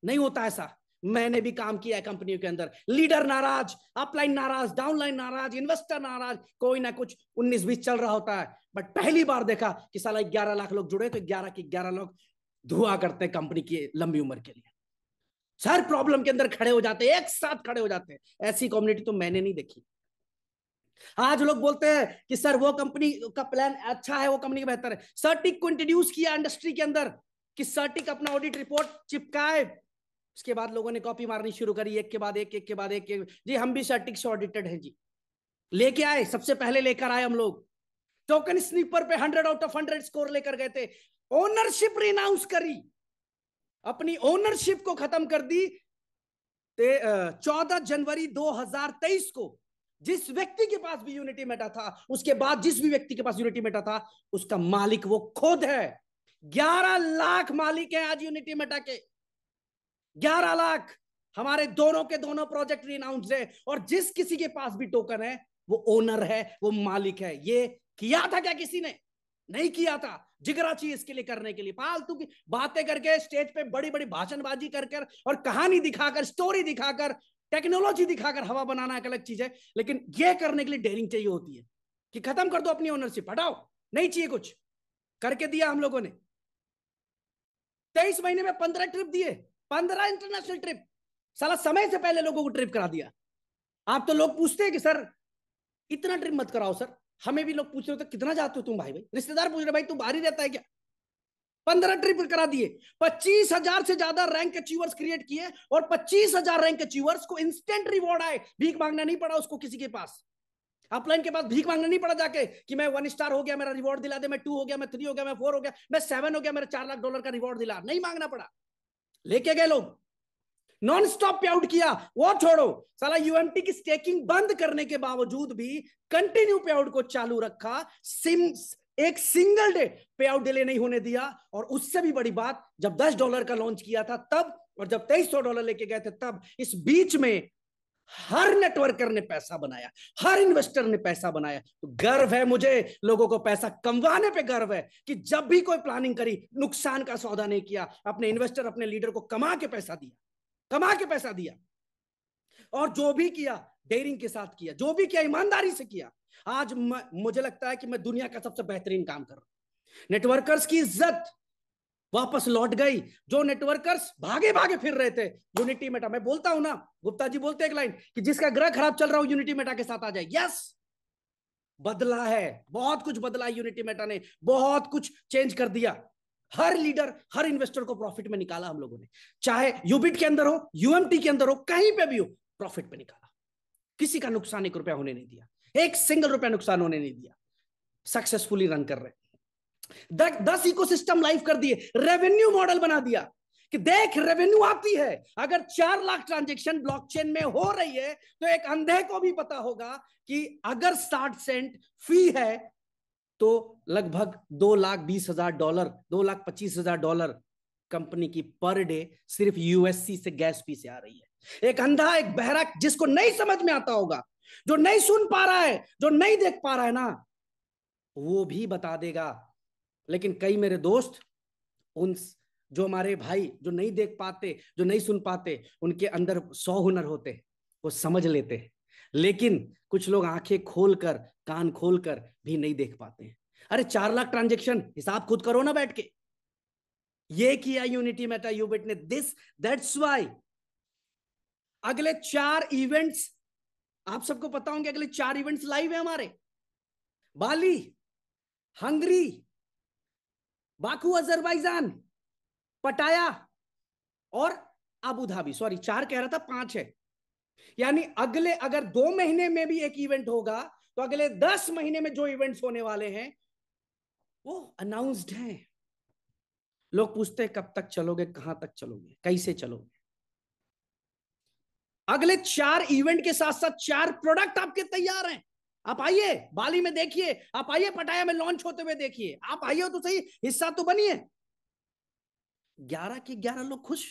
नहीं होता ऐसा मैंने भी काम किया है कंपनियों के अंदर लीडर नाराज अपलाइन नाराज डाउनलाइन नाराज इन्वेस्टर नाराज कोई ना कुछ उन्नीस बीस चल रहा होता है बट पहली बार देखा कि साला ग्यारह लाख लोग जुड़े तो ग्यारह के ग्यारह लोग धुआं करते हैं कंपनी की लंबी उम्र के लिए हर प्रॉब्लम के अंदर खड़े हो जाते हैं एक साथ खड़े हो जाते हैं ऐसी कम्युनिटी तो मैंने नहीं देखी आज लोग बोलते हैं कि सर वो कंपनी का प्लान अच्छा है वो कंपनी बेहतर है सर्टिक को इंट्रोड्यूस किया इंडस्ट्री के अंदर कि सर्टिक अपना ऑडिट रिपोर्ट चिपकाए उसके बाद लोगों ने कॉपी मारनी शुरू करी एक के बाद एक एक के बाद एक के जी हम भी सर्टिक से ऑडिटेड हैं जी लेके आए सबसे पहले लेकर आए हम लोग टोकन स्नीपर पे hundred out of hundred score लेकर गए थे ओनरशिप रिनाउंस करी अपनी ओनरशिप को खत्म कर दी चौदह जनवरी 2023 को जिस व्यक्ति के पास भी यूनिटी मेटा था उसके बाद जिस भी व्यक्ति के पास यूनिटी मेटा था उसका मालिक वो खुद है ग्यारह लाख मालिक है आज यूनिटी मेटा के ग्यारह लाख हमारे दोनों के दोनों प्रोजेक्ट रिनाउंस है और जिस किसी के पास भी टोकन है वो ओनर है वो मालिक है ये किया था क्या किसी ने नहीं किया था जिगरा चाहिए इसके लिए करने के लिए फालतू की बातें करके स्टेज पे बड़ी बड़ी भाषणबाजी कर कर और कहानी दिखाकर स्टोरी दिखाकर टेक्नोलॉजी दिखाकर हवा बनाना एक अलग चीज है लेकिन यह करने के लिए डेरिंग चाहिए होती है कि खत्म कर दो अपनी ओनरशिप हटाओ नहीं चाहिए कुछ करके दिया हम लोगों ने तेईस महीने में पंद्रह ट्रिप दिए पंद्रह इंटरनेशनल ट्रिप साला समय से पहले लोगों को ट्रिप करा दिया आप तो लोग पूछते हैं कि सर इतना ट्रिप मत कराओ सर हमें भी लोग पूछ रहे हो तो कितना जाते हो तुम भाई भाई रिश्तेदार पूछ रहे भाई तू बाहर ही रहता है क्या पंद्रह ट्रिप करा दिए पच्चीस हजार से ज्यादा रैंक अचीवर्स क्रिएट किए और पच्चीस हजार रैंक अचीवर्स को इंस्टेंट रिवॉर्ड आए भीख मांगना नहीं पड़ा उसको किसी के पास अपलाइन के पास भीख मांगना नहीं पड़ा जाके कि मैं वन स्टार हो गया मेरा रिवॉर्ड दिला दे मैं टू हो गया मैं थ्री हो गया मैं फोर हो गया मैं सेवन हो गया मेरा चार लाख डॉलर का रिवॉर्ड दिला नहीं मांगना पड़ा लेके गए लोग नॉन स्टॉप पे आउट किया वो छोड़ो साला यूएमटी की स्टेकिंग बंद करने के बावजूद भी कंटिन्यू पे आउट को चालू रखा सिम एक single day payout delay नहीं होने दिया और उससे भी बड़ी बात जब 10 डॉलर का लॉन्च किया था तब और जब सौ डॉलर लेके गए थे तब इस बीच में हर नेटवर्कर ने पैसा बनाया हर इन्वेस्टर ने पैसा बनाया तो गर्व है मुझे लोगों को पैसा कमवाने पे गर्व है कि जब भी कोई प्लानिंग करी नुकसान का सौदा नहीं किया अपने इन्वेस्टर अपने लीडर को कमा के पैसा दिया कमा के पैसा दिया और जो भी किया डेयरिंग के साथ किया जो भी किया ईमानदारी से किया आज म, मुझे लगता है कि मैं दुनिया का सबसे बेहतरीन काम कर रहा हूं नेटवर्कर्स की इज्जत वापस लौट गई जो नेटवर्कर्स भागे भागे फिर रहे थे यूनिटी मेटा मैं बोलता हूं ना गुप्ता जी बोलते एक लाइन कि जिसका ग्रह खराब चल रहा हो यूनिटी मेटा के साथ आ जाए यस बदला है बहुत कुछ बदला है यूनिटी मेटा ने बहुत कुछ चेंज कर दिया हर लीडर हर इन्वेस्टर को प्रॉफिट में निकाला हम लोगों ने चाहे यूबिट के अंदर हो यूएमटी के अंदर हो कहीं पे भी हो प्रॉफिट पे निकाला किसी का नुकसान एक रुपया होने नहीं दिया एक सिंगल रुपया नुकसान होने नहीं दिया सक्सेसफुली रन कर रहे दस इकोसिस्टम लाइव कर दिए रेवेन्यू मॉडल बना दिया कि देख रेवेन्यू आती है अगर चार लाख ट्रांजेक्शन ब्लॉकचेन में हो रही है तो एक अंधे को भी पता होगा कि अगर साठ सेंट फी है तो लगभग दो लाख बीस हजार डॉलर दो लाख पच्चीस हजार डॉलर कंपनी की पर डे सिर्फ यूएससी से गैस फी से आ रही है एक अंधा एक बहरा जिसको नहीं समझ में आता होगा जो नहीं सुन पा रहा है जो नहीं देख पा रहा है ना वो भी बता देगा लेकिन कई मेरे दोस्त उन जो हमारे भाई जो नहीं देख पाते जो नहीं सुन पाते उनके अंदर सौ हुनर होते वो समझ लेते लेकिन कुछ लोग आंखें खोलकर कान खोलकर भी नहीं देख पाते अरे चार लाख ट्रांजेक्शन हिसाब खुद करो ना बैठ के ये किया यूनिटी मेटा यूबिट ने दिस दैट्स वाई अगले चार इवेंट्स आप सबको पता होंगे अगले चार इवेंट्स लाइव है हमारे बाली हंगरी बाकू अजरबैजान पटाया और अबू धाबी सॉरी चार कह रहा था पांच है यानी अगले अगर दो महीने में भी एक इवेंट होगा तो अगले दस महीने में जो इवेंट्स होने वाले हैं वो अनाउंस्ड हैं लोग पूछते हैं कब तक चलोगे कहां तक चलोगे कैसे चलोगे अगले चार इवेंट के साथ साथ चार प्रोडक्ट आपके तैयार हैं आप आइए बाली में देखिए आप आइए पटाया में लॉन्च होते हुए देखिए आप आइए तो सही हिस्सा तो बनिए ग्यारह के ग्यारह लोग खुश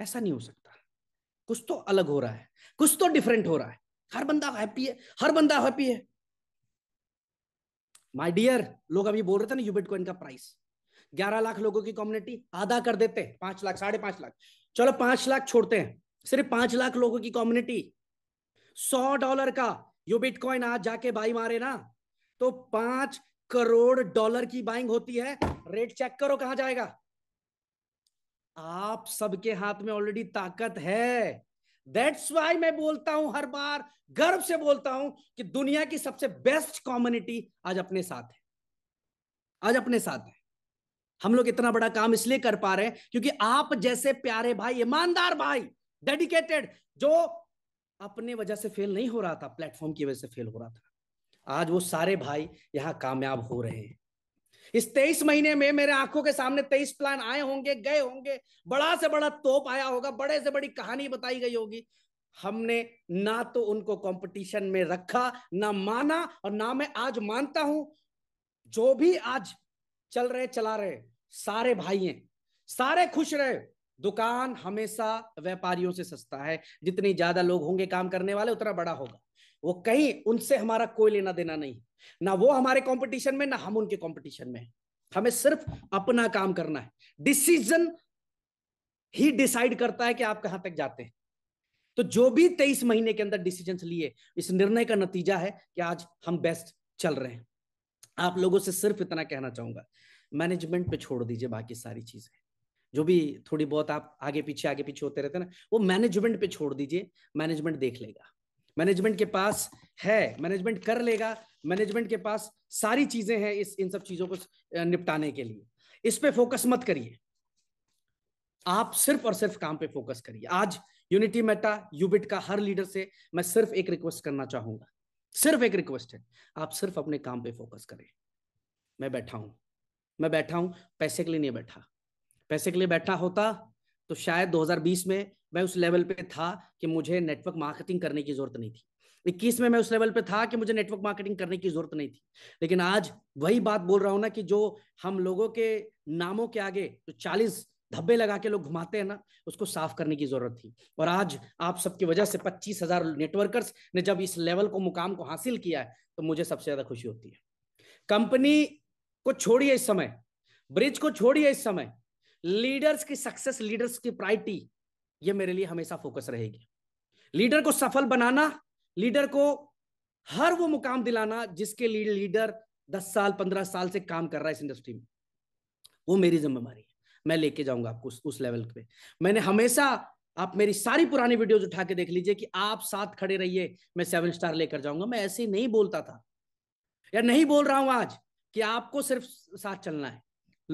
ऐसा नहीं हो सकता कुछ तो अलग हो रहा है कुछ तो डिफरेंट हो रहा है हर बंदा हैप्पी है हर बंदा हैप्पी है माय डियर लोग अभी बोल रहे थे ना यूबिट कॉइन का प्राइस ग्यारह लाख लोगों की कम्युनिटी आधा कर देते हैं पांच लाख साढ़े पांच लाख चलो पांच लाख छोड़ते हैं सिर्फ पांच लाख लोगों की कम्युनिटी सौ डॉलर का यू बिटकॉइन आज जाके बाई मारे ना तो पांच करोड़ डॉलर की बाइंग होती है रेट चेक करो कहा जाएगा आप सबके हाथ में ऑलरेडी ताकत है दैट्स वाई मैं बोलता हूं हर बार गर्व से बोलता हूं कि दुनिया की सबसे बेस्ट कम्युनिटी आज अपने साथ है आज अपने साथ है हम लोग इतना बड़ा काम इसलिए कर पा रहे हैं क्योंकि आप जैसे प्यारे भाई ईमानदार भाई डेडिकेटेड जो अपने वजह से फेल नहीं हो रहा था प्लेटफॉर्म की वजह से फेल हो रहा था आज वो सारे भाई यहाँ कामयाब हो रहे हैं इस तेईस महीने में मेरे आंखों के सामने तेईस प्लान आए होंगे गए होंगे बड़ा से बड़ा तोप आया होगा बड़े से बड़ी कहानी बताई गई होगी हमने ना तो उनको कंपटीशन में रखा ना माना और ना मैं आज मानता हूं जो भी आज चल रहे चला रहे सारे भाई हैं सारे खुश रहे दुकान हमेशा व्यापारियों से सस्ता है जितने ज्यादा लोग होंगे काम करने वाले उतना बड़ा होगा वो कहीं उनसे हमारा कोई लेना देना नहीं ना वो हमारे कंपटीशन में ना हम उनके कंपटीशन में हमें सिर्फ अपना काम करना है डिसीजन ही डिसाइड करता है कि आप कहां तक जाते हैं तो जो भी तेईस महीने के अंदर डिसीजन लिए इस निर्णय का नतीजा है कि आज हम बेस्ट चल रहे हैं आप लोगों से सिर्फ इतना कहना चाहूंगा मैनेजमेंट पे छोड़ दीजिए बाकी सारी चीजें जो भी थोड़ी बहुत आप आगे पीछे आगे पीछे होते रहते ना वो मैनेजमेंट पे छोड़ दीजिए मैनेजमेंट देख लेगा मैनेजमेंट के पास है मैनेजमेंट कर लेगा मैनेजमेंट के पास सारी चीजें हैं इस इन सब चीजों को निपटाने के लिए इस पे फोकस मत करिए आप सिर्फ और सिर्फ काम पे फोकस करिए आज यूनिटी मेटा यूबिट का हर लीडर से मैं सिर्फ एक रिक्वेस्ट करना चाहूंगा सिर्फ एक रिक्वेस्ट है आप सिर्फ अपने काम पे फोकस करें मैं बैठा हूं मैं बैठा हूं पैसे के लिए नहीं बैठा पैसे के लिए बैठा होता तो शायद 2020 में मैं उस लेवल पे था कि मुझे नेटवर्क मार्केटिंग करने की जरूरत नहीं थी इक्कीस में मैं उस लेवल पे था कि मुझे नेटवर्क मार्केटिंग करने की जरूरत नहीं थी लेकिन आज वही बात बोल रहा हूं ना कि जो हम लोगों के नामों के आगे जो चालीस धब्बे लगा के लोग घुमाते हैं ना उसको साफ करने की जरूरत थी और आज आप सबकी वजह से पच्चीस हजार नेटवर्कर्स ने जब इस लेवल को मुकाम को हासिल किया है तो मुझे सबसे ज्यादा खुशी होती है कंपनी को छोड़िए इस समय ब्रिज को छोड़िए इस समय लीडर्स की सक्सेस लीडर्स की प्रायरिटी ये मेरे लिए हमेशा फोकस रहेगी लीडर को सफल बनाना लीडर को हर वो मुकाम दिलाना जिसके लिए लीडर दस साल पंद्रह साल से काम कर रहा है इस इंडस्ट्री में वो मेरी जिम्मेवारी है मैं लेके जाऊंगा आपको उस, उस लेवल पे मैंने हमेशा आप मेरी सारी पुरानी वीडियोज उठा के देख लीजिए कि आप साथ खड़े रहिए मैं सेवन स्टार लेकर जाऊंगा मैं ऐसे ही नहीं बोलता था या नहीं बोल रहा हूं आज कि आपको सिर्फ साथ चलना है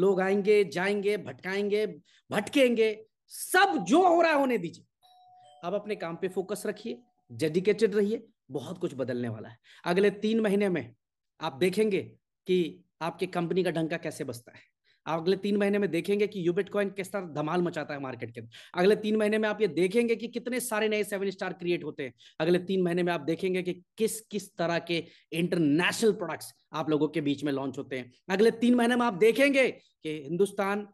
लोग आएंगे जाएंगे भटकाएंगे भटकेंगे सब जो हो रहा है होने दीजिए अब अपने काम पे फोकस रखिए डेडिकेटेड रहिए बहुत कुछ बदलने वाला है अगले तीन महीने में आप देखेंगे कि आपके कंपनी का ढंका कैसे बसता है आप अगले तीन महीने में देखेंगे कि यूबिट कॉइन किस तरह धमाल मचाता है मार्केट के अगले तीन महीने में आप ये देखेंगे कि कितने सारे नए सेवन स्टार क्रिएट होते हैं अगले तीन महीने में आप देखेंगे कि किस किस तरह के इंटरनेशनल प्रोडक्ट्स आप लोगों के बीच में लॉन्च होते हैं अगले तीन महीने में आप देखेंगे कि हिंदुस्तान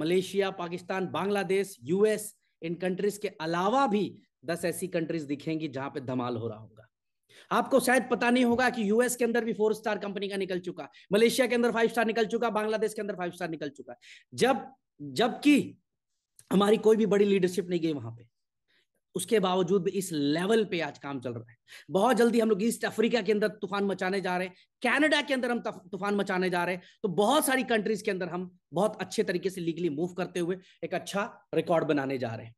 मलेशिया पाकिस्तान बांग्लादेश यूएस इन कंट्रीज के अलावा भी दस ऐसी कंट्रीज दिखेंगी जहां पे धमाल हो रहा होगा आपको शायद पता नहीं होगा कि यूएस के अंदर भी फोर स्टार कंपनी का निकल चुका मलेशिया के अंदर फाइव स्टार निकल चुका बांग्लादेश के अंदर फाइव स्टार निकल चुका जब जबकि हमारी कोई भी बड़ी लीडरशिप नहीं गई वहां पे उसके बावजूद भी इस लेवल पे आज काम चल रहा है बहुत जल्दी हम लोग ईस्ट अफ्रीका के अंदर तूफान मचाने जा रहे हैं कैनेडा के अंदर हम तूफान मचाने जा रहे हैं तो बहुत सारी कंट्रीज के अंदर हम बहुत अच्छे तरीके से लीगली मूव करते हुए एक अच्छा रिकॉर्ड बनाने जा रहे हैं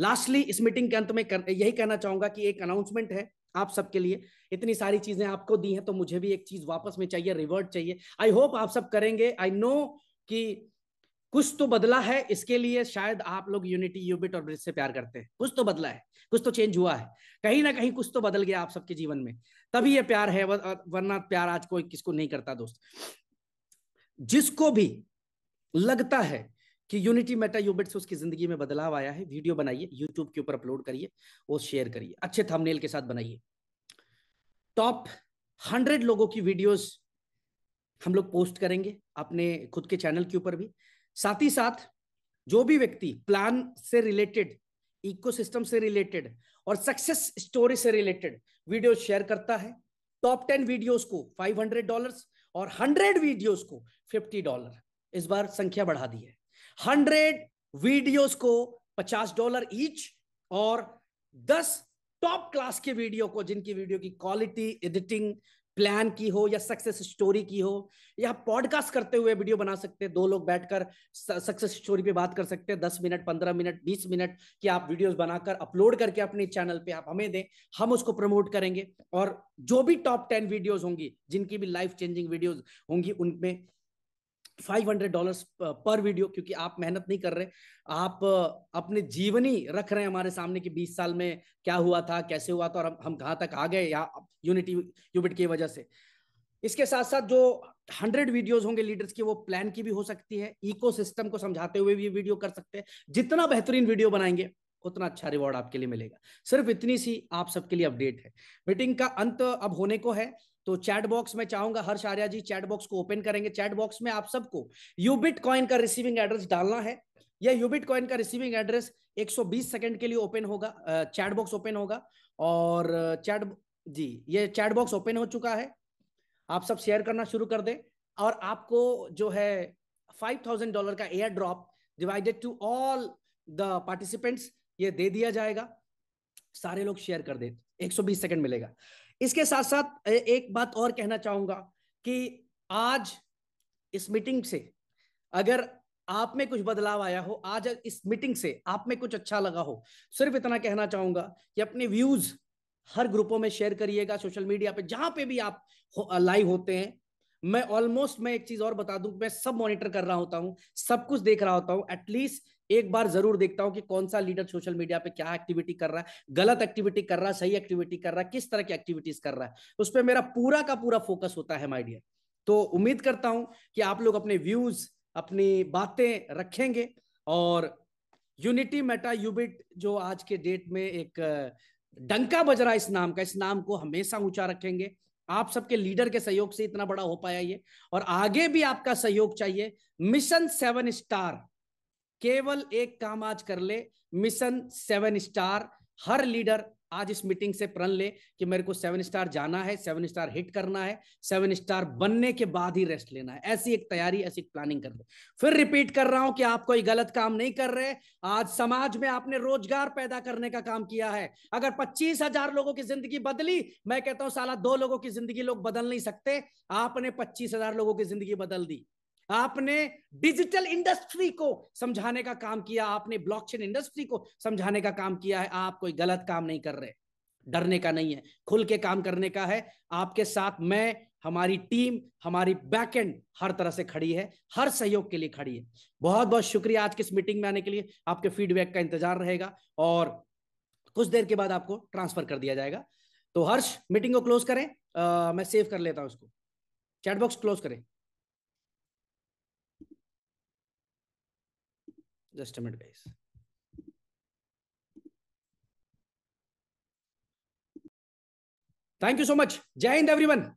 लास्टली इस मीटिंग के अंत में कर, यही कहना चाहूंगा कि एक अनाउंसमेंट है आप सबके लिए इतनी सारी चीजें आपको दी हैं तो मुझे भी एक चीज वापस में चाहिए रिवर्ट चाहिए आई होप आप सब करेंगे आई नो कि कुछ तो बदला है इसके लिए शायद आप लोग यूनिटी यूबिट और ब्रिज से प्यार करते हैं कुछ तो बदला है कुछ तो चेंज हुआ है कहीं ना कहीं कुछ तो बदल गया आप सबके जीवन में तभी ये प्यार है वरना प्यार आज कोई किसको नहीं करता दोस्त जिसको भी लगता है कि यूनिटी मेटा यूबिट से उसकी जिंदगी में बदलाव आया है वीडियो बनाइए यूट्यूब के ऊपर अपलोड करिए वो शेयर करिए अच्छे थंबनेल के साथ बनाइए टॉप हंड्रेड लोगों की वीडियोस हम लोग पोस्ट करेंगे अपने खुद के चैनल के ऊपर भी साथ ही साथ जो भी व्यक्ति प्लान से रिलेटेड इकोसिस्टम से रिलेटेड और सक्सेस स्टोरी से रिलेटेड वीडियो शेयर करता है टॉप टेन वीडियोस को फाइव हंड्रेड डॉलर और हंड्रेड वीडियोस को फिफ्टी डॉलर इस बार संख्या बढ़ा दी है हंड्रेड वीडियोस को पचास डॉलर ईच और दस टॉप क्लास के वीडियो को जिनकी वीडियो की क्वालिटी एडिटिंग प्लान की हो या सक्सेस स्टोरी की हो या पॉडकास्ट करते हुए वीडियो बना सकते हैं दो लोग बैठकर सक्सेस स्टोरी पे बात कर सकते हैं दस मिनट पंद्रह मिनट बीस मिनट की आप वीडियोस बनाकर अपलोड करके अपने चैनल पे आप हमें दें हम उसको प्रमोट करेंगे और जो भी टॉप टेन वीडियोस होंगी जिनकी भी लाइफ चेंजिंग वीडियोज होंगी उनमें फाइव हंड्रेड डॉलर पर वीडियो क्योंकि आप मेहनत नहीं कर रहे आप अपने जीवन ही रख रहे हैं हमारे सामने कि बीस साल में क्या हुआ था कैसे हुआ था और हम हम कहाँ तक आ गए या यूनिटी यूबिट की वजह से इसके साथ साथ जो हंड्रेड वीडियोज होंगे लीडर्स की वो प्लान की भी हो सकती है इकोसिस्टम को समझाते हुए भी वीडियो कर सकते हैं जितना बेहतरीन वीडियो बनाएंगे उतना अच्छा रिवॉर्ड आपके लिए मिलेगा सिर्फ इतनी सी आप सबके लिए अपडेट है मीटिंग का अंत अब होने को है तो चैट बॉक्स में चाहूंगा हर्ष आर्या जी चैट बॉक्स को ओपन करेंगे चैट बॉक्स में आप सबको यूबिट कॉइन का रिसीविंग एड्रेस डालना है यह यूबिट कॉइन का रिसीविंग एड्रेस 120 सेकंड के लिए ओपन होगा चैट बॉक्स ओपन होगा और चैट जी ये चैट बॉक्स ओपन हो चुका है आप सब शेयर करना शुरू कर दें और आपको जो है फाइव डॉलर का airdrop divided to all the participants ये दे दिया जाएगा सारे लोग शेयर कर दे 120 सेकंड मिलेगा इसके साथ साथ एक बात और कहना चाहूंगा कि आज इस मीटिंग से अगर आप में कुछ बदलाव आया हो आज इस मीटिंग से आप में कुछ अच्छा लगा हो सिर्फ इतना कहना चाहूंगा कि अपने व्यूज हर ग्रुपों में शेयर करिएगा सोशल मीडिया पे जहां पे भी आप हो, लाइव होते हैं मैं ऑलमोस्ट मैं एक चीज और बता दूं मैं सब मॉनिटर कर रहा होता हूं सब कुछ देख रहा होता हूं एटलीस्ट एक बार जरूर देखता हूं कि कौन सा लीडर सोशल मीडिया पे क्या एक्टिविटी कर रहा है गलत एक्टिविटी कर रहा है सही एक्टिविटी कर रहा है किस तरह की एक्टिविटीज कर रहा है उस पर मेरा पूरा का पूरा फोकस होता है माई डियर तो उम्मीद करता हूं कि आप लोग अपने व्यूज अपनी बातें रखेंगे और यूनिटी मेटा यूबिट जो आज के डेट में एक डंका बज रहा है इस नाम का इस नाम को हमेशा ऊंचा रखेंगे आप सबके लीडर के सहयोग से इतना बड़ा हो पाया ये और आगे भी आपका सहयोग चाहिए मिशन सेवन स्टार केवल एक काम आज कर ले मिशन सेवन स्टार हर लीडर आज इस मीटिंग से प्रण ले कि मेरे को सेवन स्टार जाना है सेवन स्टार हिट करना है सेवन स्टार बनने के बाद ही रेस्ट लेना है ऐसी एक तैयारी ऐसी एक प्लानिंग कर ले फिर रिपीट कर रहा हूं कि आप कोई गलत काम नहीं कर रहे आज समाज में आपने रोजगार पैदा करने का काम किया है अगर पच्चीस हजार लोगों की जिंदगी बदली मैं कहता हूं साला दो लोगों की जिंदगी लोग बदल नहीं सकते आपने पच्चीस हजार लोगों की जिंदगी बदल दी आपने डिजिटल इंडस्ट्री को समझाने का काम किया आपने ब्लॉकचेन इंडस्ट्री को समझाने का काम किया है आप कोई गलत काम नहीं कर रहे डरने का नहीं है खुल के काम करने का है आपके साथ मैं हमारी टीम हमारी बैकएंड हर तरह से खड़ी है हर सहयोग के लिए खड़ी है बहुत बहुत शुक्रिया आज की इस मीटिंग में आने के लिए आपके फीडबैक का इंतजार रहेगा और कुछ देर के बाद आपको ट्रांसफर कर दिया जाएगा तो हर्ष मीटिंग को क्लोज करें आ, मैं सेव कर लेता हूं उसको चैटबॉक्स क्लोज करें Just a minute, guys. Thank you so much. Jai Hind, everyone.